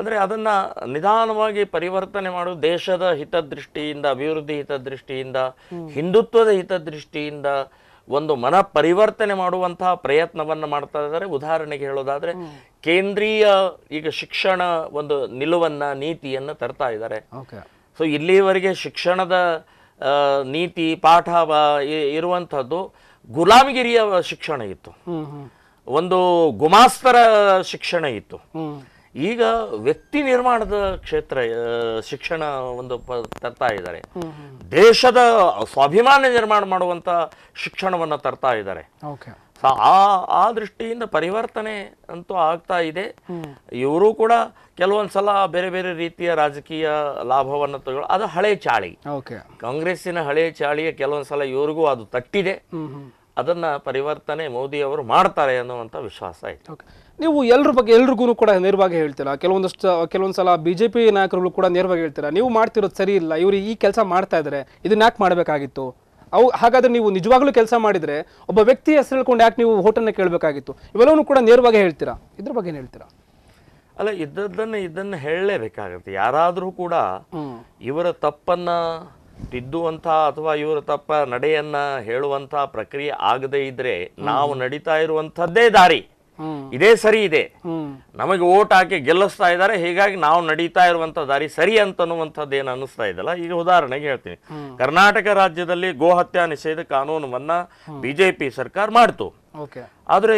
ಅಂದರೆ ಅದನ್ನು ನಿಧಾನವಾಗಿ ಪರಿವರ್ತನೆ ಮಾಡು ದೇಶದ ಹಿತದೃಷ್ಟಿಯಿಂದ ಅಭಿವೃದ್ಧಿ ಹಿತದೃಷ್ಟಿಯಿಂದ ಹಿಂದುತ್ವದ ಹಿತದೃಷ್ಟಿಯಿಂದ ಒಂದು ಮನ ಪರಿವರ್ತನೆ ಮಾಡುವಂತಹ ಪ್ರಯತ್ನವನ್ನು ಮಾಡ್ತಾ ಇದ್ದಾರೆ ಉದಾಹರಣೆಗೆ ಹೇಳೋದಾದ್ರೆ ಕೇಂದ್ರೀಯ ಈಗ ಶಿಕ್ಷಣ ಒಂದು ನಿಲುವನ್ನ ನೀತಿಯನ್ನು ತರ್ತಾ ಇದ್ದಾರೆ ಸೊ ಇಲ್ಲಿವರೆಗೆ ಶಿಕ್ಷಣದ ನೀತಿ ಪಾಠ ಇರುವಂಥದ್ದು ಗುಲಾಮಗಿರಿಯ ಶಿಕ್ಷಣ ಇತ್ತು ಒಂದು ಗುಮಾಸ್ತರ ಶಿಕ್ಷಣ ಇತ್ತು ಈಗ ವ್ಯಕ್ತಿ ನಿರ್ಮಾಣದ ಕ್ಷೇತ್ರ ಶಿಕ್ಷಣ ಒಂದು ತರ್ತಾ ಇದ್ದಾರೆ ದೇಶದ ಸ್ವಾಭಿಮಾನ ನಿರ್ಮಾಣ ಮಾಡುವಂತ ಶಿಕ್ಷಣವನ್ನು ತರ್ತಾ ಇದ್ದಾರೆ ಆ ಆ ದೃಷ್ಟಿಯಿಂದ ಪರಿವರ್ತನೆ ಅಂತೂ ಆಗ್ತಾ ಇದೆ ಇವರು ಕೂಡ ಕೆಲವೊಂದ್ಸಲ ಬೇರೆ ಬೇರೆ ರೀತಿಯ ರಾಜಕೀಯ ಲಾಭವನ್ನು ತಗೊಳ್ಳ ಅದು ಹಳೆ ಚಾಳಿ ಕಾಂಗ್ರೆಸ್ಸಿನ ಹಳೆ ಚಾಳಿಯ ಕೆಲವೊಂದ್ಸಲ ಇವ್ರಿಗೂ ಅದು ತಟ್ಟಿದೆ ಅದನ್ನ ಪರಿವರ್ತನೆ ಮೋದಿ ಅವರು ಮಾಡ್ತಾರೆ ಅನ್ನುವಂತ ವಿಶ್ವಾಸ ಇದೆ ನೀವು ಎಲ್ಲರ ಬಗ್ಗೆ ಎಲ್ರಿಗೂ ಕೂಡ ನೇರವಾಗಿ ಹೇಳ್ತೀರಾ ಕೆಲವೊಂದಷ್ಟು ಕೆಲವೊಂದು ಸಲ ಬಿ ಜೆ ಪಿ ನಾಯಕರುಗಳು ಕೂಡ ನೇರವಾಗಿ ಹೇಳ್ತೀರಾ ನೀವು ಮಾಡ್ತಿರೋದು ಸರಿ ಇಲ್ಲ ಇವರು ಈ ಕೆಲಸ ಮಾಡ್ತಾ ಇದ್ದಾರೆ ಇದನ್ನ ಯಾಕೆ ಮಾಡಬೇಕಾಗಿತ್ತು ಅವು ಹಾಗಾದ್ರೆ ನೀವು ನಿಜವಾಗ್ಲೂ ಕೆಲಸ ಮಾಡಿದ್ರೆ ಒಬ್ಬ ವ್ಯಕ್ತಿ ಹೆಸರು ಹೇಳ್ಕೊಂಡು ಯಾಕೆ ನೀವು ಹೋಟೆಲ್ನ ಕೇಳಬೇಕಾಗಿತ್ತು ಇವೆಲ್ಲವೂ ಕೂಡ ನೇರವಾಗಿ ಹೇಳ್ತೀರಾ ಇದ್ರ ಬಗ್ಗೆ ಹೇಳ್ತೀರಾ ಅಲ್ಲ ಇದ್ದದ್ದನ್ನು ಇದನ್ನ ಹೇಳಲೇಬೇಕಾಗುತ್ತೆ ಯಾರಾದರೂ ಕೂಡ ಇವರ ತಪ್ಪನ್ನ ತಿದ್ದುವಂಥ ಅಥವಾ ಇವರ ತಪ್ಪ ನಡೆಯನ್ನ ಹೇಳುವಂತ ಪ್ರಕ್ರಿಯೆ ಆಗದೇ ಇದ್ರೆ ನಾವು ನಡೀತಾ ಇರುವಂಥದ್ದೇ ದಾರಿ ಇದೇ ಸರಿ ಇದೆ ನಮಗೆ ಓಟ್ ಹಾಕಿ ಗೆಲ್ಲಿಸ್ತಾ ಇದ್ದಾರೆ ಹೀಗಾಗಿ ನಾವು ನಡೀತಾ ಇರುವಂತ ದಾರಿ ಸರಿ ಅಂತನ್ನುವಂಥದ್ದು ಏನು ಅನ್ನಿಸ್ತಾ ಇದಲ್ಲ ಈಗ ಉದಾಹರಣೆಗೆ ಹೇಳ್ತೀನಿ ಕರ್ನಾಟಕ ರಾಜ್ಯದಲ್ಲಿ ಗೋಹತ್ಯಾ ನಿಷೇಧ ಕಾನೂನುವನ್ನ ಬಿಜೆಪಿ ಸರ್ಕಾರ ಮಾಡ್ತು ಆದ್ರೆ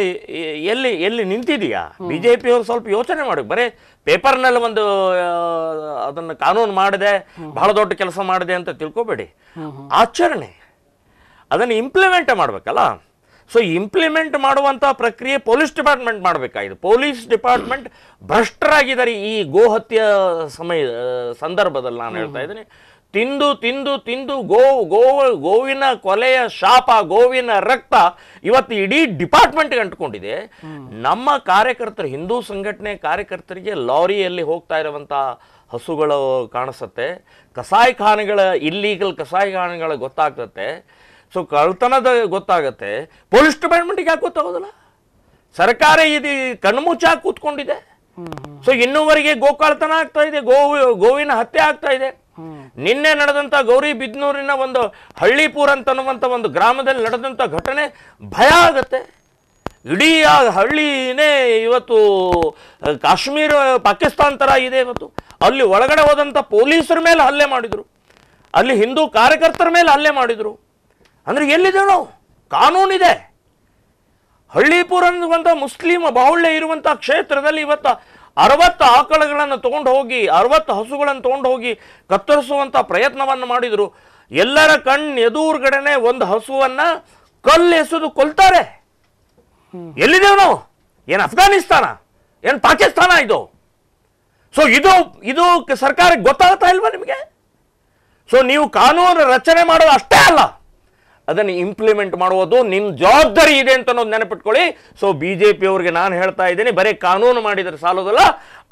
ಎಲ್ಲಿ ಎಲ್ಲಿ ನಿಂತಿದೀಯಾ ಬಿಜೆಪಿ ಅವರು ಸ್ವಲ್ಪ ಯೋಚನೆ ಮಾಡಿ ಬರೀ ಪೇಪರ್ನಲ್ಲಿ ಒಂದು ಅದನ್ನ ಕಾನೂನು ಮಾಡಿದೆ ಬಹಳ ದೊಡ್ಡ ಕೆಲಸ ಮಾಡಿದೆ ಅಂತ ತಿಳ್ಕೊಬೇಡಿ ಆಚರಣೆ ಅದನ್ನು ಇಂಪ್ಲಿಮೆಂಟ್ ಮಾಡ್ಬೇಕಲ್ಲ ಸೊ ಇಂಪ್ಲಿಮೆಂಟ್ ಮಾಡುವಂಥ ಪ್ರಕ್ರಿಯೆ ಪೊಲೀಸ್ ಡಿಪಾರ್ಟ್ಮೆಂಟ್ ಮಾಡಬೇಕಾಗಿದೆ ಪೊಲೀಸ್ ಡಿಪಾರ್ಟ್ಮೆಂಟ್ ಭ್ರಷ್ಟರಾಗಿದ್ದಾರೆ ಈ ಗೋಹತ್ಯ ಸಮಯ ಸಂದರ್ಭದಲ್ಲಿ ನಾನು ಹೇಳ್ತಾ ಇದ್ದೀನಿ ತಿಂದು ತಿಂದು ತಿಂದು ಗೋ ಗೋವ ಗೋವಿನ ಕೊಲೆಯ ಶಾಪ ಗೋವಿನ ರಕ್ತ ಇವತ್ತು ಇಡೀ ಡಿಪಾರ್ಟ್ಮೆಂಟ್ಗೆ ಅಂಟ್ಕೊಂಡಿದೆ ನಮ್ಮ ಕಾರ್ಯಕರ್ತರು ಹಿಂದೂ ಸಂಘಟನೆ ಕಾರ್ಯಕರ್ತರಿಗೆ ಲಾರಿಯಲ್ಲಿ ಹೋಗ್ತಾ ಇರುವಂಥ ಹಸುಗಳು ಕಾಣಿಸುತ್ತೆ ಕಸಾಯಿಖಾನೆಗಳ ಇಲ್ಲೀಗಲ್ ಕಸಾಯಿಖಾನೆಗಳ ಗೊತ್ತಾಗ್ತತ್ತೆ ಸೊ ಕಳ್ತನದ ಗೊತ್ತಾಗತ್ತೆ ಪೊಲೀಸ್ ಡಿಪಾರ್ಟ್ಮೆಂಟ್ಗೆ ಯಾಕೆ ಗೊತ್ತಾಗೋದಿಲ್ಲ ಸರ್ಕಾರ ಇದು ಕಣ್ಮುಚ್ಚಾಗಿ ಕೂತ್ಕೊಂಡಿದೆ ಸೊ ಇನ್ನೂವರೆಗೆ ಗೋಕಳ್ತನ ಆಗ್ತಾ ಇದೆ ಗೋವು ಗೋವಿನ ಹತ್ಯೆ ಆಗ್ತಾ ಇದೆ ನಿನ್ನೆ ನಡೆದಂಥ ಗೌರಿ ಬಿದ್ನೂರಿನ ಒಂದು ಹಳ್ಳಿಪುರ ಅಂತನ್ನುವಂಥ ಒಂದು ಗ್ರಾಮದಲ್ಲಿ ನಡೆದಂಥ ಘಟನೆ ಭಯ ಆಗತ್ತೆ ಇಡೀ ಆ ಹಳ್ಳಿನೇ ಇವತ್ತು ಕಾಶ್ಮೀರ ಪಾಕಿಸ್ತಾನ್ ಥರ ಇದೆ ಇವತ್ತು ಅಲ್ಲಿ ಒಳಗಡೆ ಹೋದಂಥ ಪೊಲೀಸರ ಮೇಲೆ ಹಲ್ಲೆ ಮಾಡಿದರು ಅಲ್ಲಿ ಹಿಂದೂ ಕಾರ್ಯಕರ್ತರ ಮೇಲೆ ಹಲ್ಲೆ ಮಾಡಿದರು ಅಂದರೆ ಎಲ್ಲಿದ್ದೇವೆ ನಾವು ಕಾನೂನಿದೆ ಹಳ್ಳಿಪುರ ಅನ್ನುವಂಥ ಮುಸ್ಲಿಮ ಬಾಹುಳ್ಯ ಇರುವಂಥ ಕ್ಷೇತ್ರದಲ್ಲಿ ಇವತ್ತು ಅರವತ್ತು ಆಕಳಗಳನ್ನು ತೊಗೊಂಡು ಹೋಗಿ ಅರವತ್ತು ಹಸುಗಳನ್ನು ತೊಗೊಂಡು ಹೋಗಿ ಕತ್ತರಿಸುವಂಥ ಪ್ರಯತ್ನವನ್ನು ಮಾಡಿದರು ಎಲ್ಲರ ಕಣ್ಣು ಎದುರುಗಡೆನೆ ಒಂದು ಹಸುವನ್ನು ಕಲ್ಲು ಎಸೆದು ಕೊಲ್ತಾರೆ ಎಲ್ಲಿದ್ದೇವೆ ನಾವು ಏನು ಅಫ್ಘಾನಿಸ್ತಾನ ಏನು ಪಾಕಿಸ್ತಾನ ಇದು ಸೊ ಇದು ಇದು ಸರ್ಕಾರಕ್ಕೆ ಗೊತ್ತಾಗ್ತಾ ಇಲ್ವಾ ನಿಮಗೆ ಸೊ ನೀವು ಕಾನೂನು ರಚನೆ ಮಾಡೋದು ಅಷ್ಟೇ ಅಲ್ಲ ಅದನ್ನು ಇಂಪ್ಲಿಮೆಂಟ್ ಮಾಡುವುದು ನಿಮ್ಮ ಜವಾಬ್ದಾರಿ ಇದೆ ಅಂತ ಅನ್ನೋದು ನೆನಪಿಟ್ಕೊಳ್ಳಿ ಸೊ ಬಿ ಜೆ ಪಿಯವ್ರಿಗೆ ನಾನು ಹೇಳ್ತಾ ಇದ್ದೀನಿ ಬರೀ ಕಾನೂನು ಮಾಡಿದರೆ ಸಾಲೋದಲ್ಲ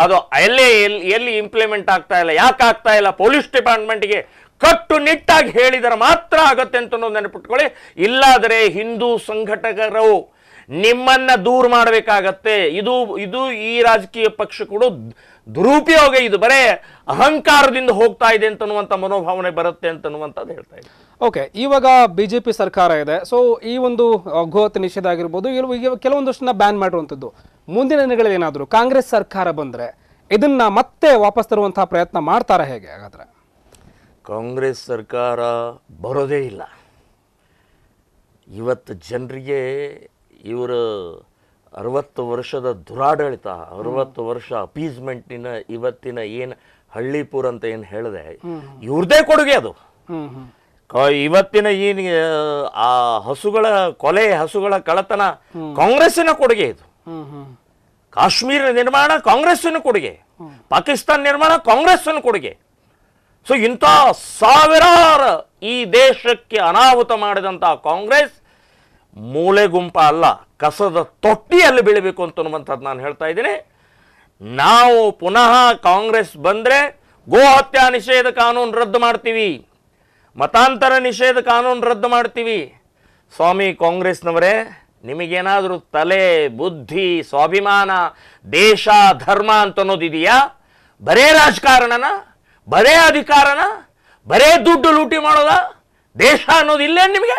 ಅದು ಎಲ್ಲೇ ಎಲ್ಲಿ ಎಲ್ಲಿ ಇಂಪ್ಲಿಮೆಂಟ್ ಆಗ್ತಾ ಇಲ್ಲ ಯಾಕೆ ಆಗ್ತಾ ಇಲ್ಲ ಪೊಲೀಸ್ ಡಿಪಾರ್ಟ್ಮೆಂಟ್ಗೆ ಕಟ್ಟುನಿಟ್ಟಾಗಿ ಹೇಳಿದರೆ ಮಾತ್ರ ಆಗತ್ತೆ ಅಂತ ಅನ್ನೋದು ನೆನಪಿಟ್ಕೊಳ್ಳಿ ಇಲ್ಲಾದರೆ ಹಿಂದೂ ಸಂಘಟಕರು ನಿಮ್ಮನ್ನ ದೂರ ಮಾಡಬೇಕಾಗತ್ತೆ ಇದು ಇದು ಈ ರಾಜಕೀಯ ಪಕ್ಷ ಕೂಡ ದುರುಪಯೋಗ ಇದು ಬರೇ ಅಹಂಕಾರದಿಂದ ಹೋಗ್ತಾ ಇದೆ ಅಂತನ್ನುವಂಥ ಮನೋಭಾವನೆ ಬರುತ್ತೆ ಅಂತನ್ನುವಂಥದ್ದು ಹೇಳ್ತಾ ಇದ್ದೀನಿ ಓಕೆ ಇವಾಗ ಬಿ ಜೆ ಪಿ ಸರ್ಕಾರ ಇದೆ ಸೊ ಈ ಒಂದು ಗೋಹತ್ಯೆ ನಿಷೇಧ ಆಗಿರ್ಬೋದು ಕೆಲವೊಂದಷ್ಟನ್ನ ಬ್ಯಾನ್ ಮಾಡಿರುವಂಥದ್ದು ಮುಂದಿನ ದಿನಗಳಲ್ಲಿ ಏನಾದರೂ ಕಾಂಗ್ರೆಸ್ ಸರ್ಕಾರ ಬಂದರೆ ಇದನ್ನ ಮತ್ತೆ ವಾಪಸ್ ತರುವಂತಹ ಪ್ರಯತ್ನ ಮಾಡ್ತಾರೆ ಹೇಗೆ ಹಾಗಾದರೆ ಕಾಂಗ್ರೆಸ್ ಸರ್ಕಾರ ಬರೋದೇ ಇಲ್ಲ ಇವತ್ತು ಜನರಿಗೆ ಇವರು ಅರವತ್ತು ವರ್ಷದ ದುರಾಡಳಿತ ಅರವತ್ತು ವರ್ಷ ಅಪೀಸ್ಮೆಂಟಿನ ಇವತ್ತಿನ ಏನು ಹಳ್ಳಿಪುರ್ ಅಂತ ಏನು ಹೇಳಿದೆ ಇವ್ರದೇ ಕೊಡುಗೆ ಅದು ಇವತ್ತಿನ ಈ ಆ ಹಸುಗಳ ಕೊಲೆ ಹಸುಗಳ ಕಳತನ ಕಾಂಗ್ರೆಸ್ಸಿನ ಕೊಡುಗೆ ಇದು ಕಾಶ್ಮೀರ ನಿರ್ಮಾಣ ಕಾಂಗ್ರೆಸ್ಸಿನ ಕೊಡುಗೆ ಪಾಕಿಸ್ತಾನ ನಿರ್ಮಾಣ ಕಾಂಗ್ರೆಸ್ಸಿನ ಕೊಡುಗೆ ಸೊ ಇಂಥ ಸಾವಿರಾರು ಈ ದೇಶಕ್ಕೆ ಅನಾಹುತ ಮಾಡಿದಂಥ ಕಾಂಗ್ರೆಸ್ ಮೂಲೆ ಗುಂಪ ಅಲ್ಲ ಕಸದ ತೊಟ್ಟಿಯಲ್ಲಿ ಬೆಳಿಬೇಕು ಅಂತ ಅನ್ನುವಂಥದ್ದು ನಾನು ಹೇಳ್ತಾ ಇದ್ದೀನಿ ನಾವು ಪುನಃ ಕಾಂಗ್ರೆಸ್ ಬಂದರೆ ಗೋ ಹತ್ಯಾ ನಿಷೇಧ ಕಾನೂನು ರದ್ದು ಮಾಡ್ತೀವಿ ಮತಾಂತರ ನಿಷೇಧ ಕಾನೂನು ರದ್ದು ಮಾಡ್ತೀವಿ ಸ್ವಾಮಿ ಕಾಂಗ್ರೆಸ್ನವರೇ ನಿಮಗೇನಾದರೂ ತಲೆ ಬುದ್ಧಿ ಸ್ವಾಭಿಮಾನ ದೇಶ ಧರ್ಮ ಅಂತ ಅನ್ನೋದಿದೆಯಾ ಬರೇ ರಾಜಕಾರಣನ ಬರೇ ಅಧಿಕಾರನ ಬರೇ ದುಡ್ಡು ಲೂಟಿ ಮಾಡೋದ ದೇಶ ಅನ್ನೋದು ಇಲ್ಲೇನು ನಿಮಗೆ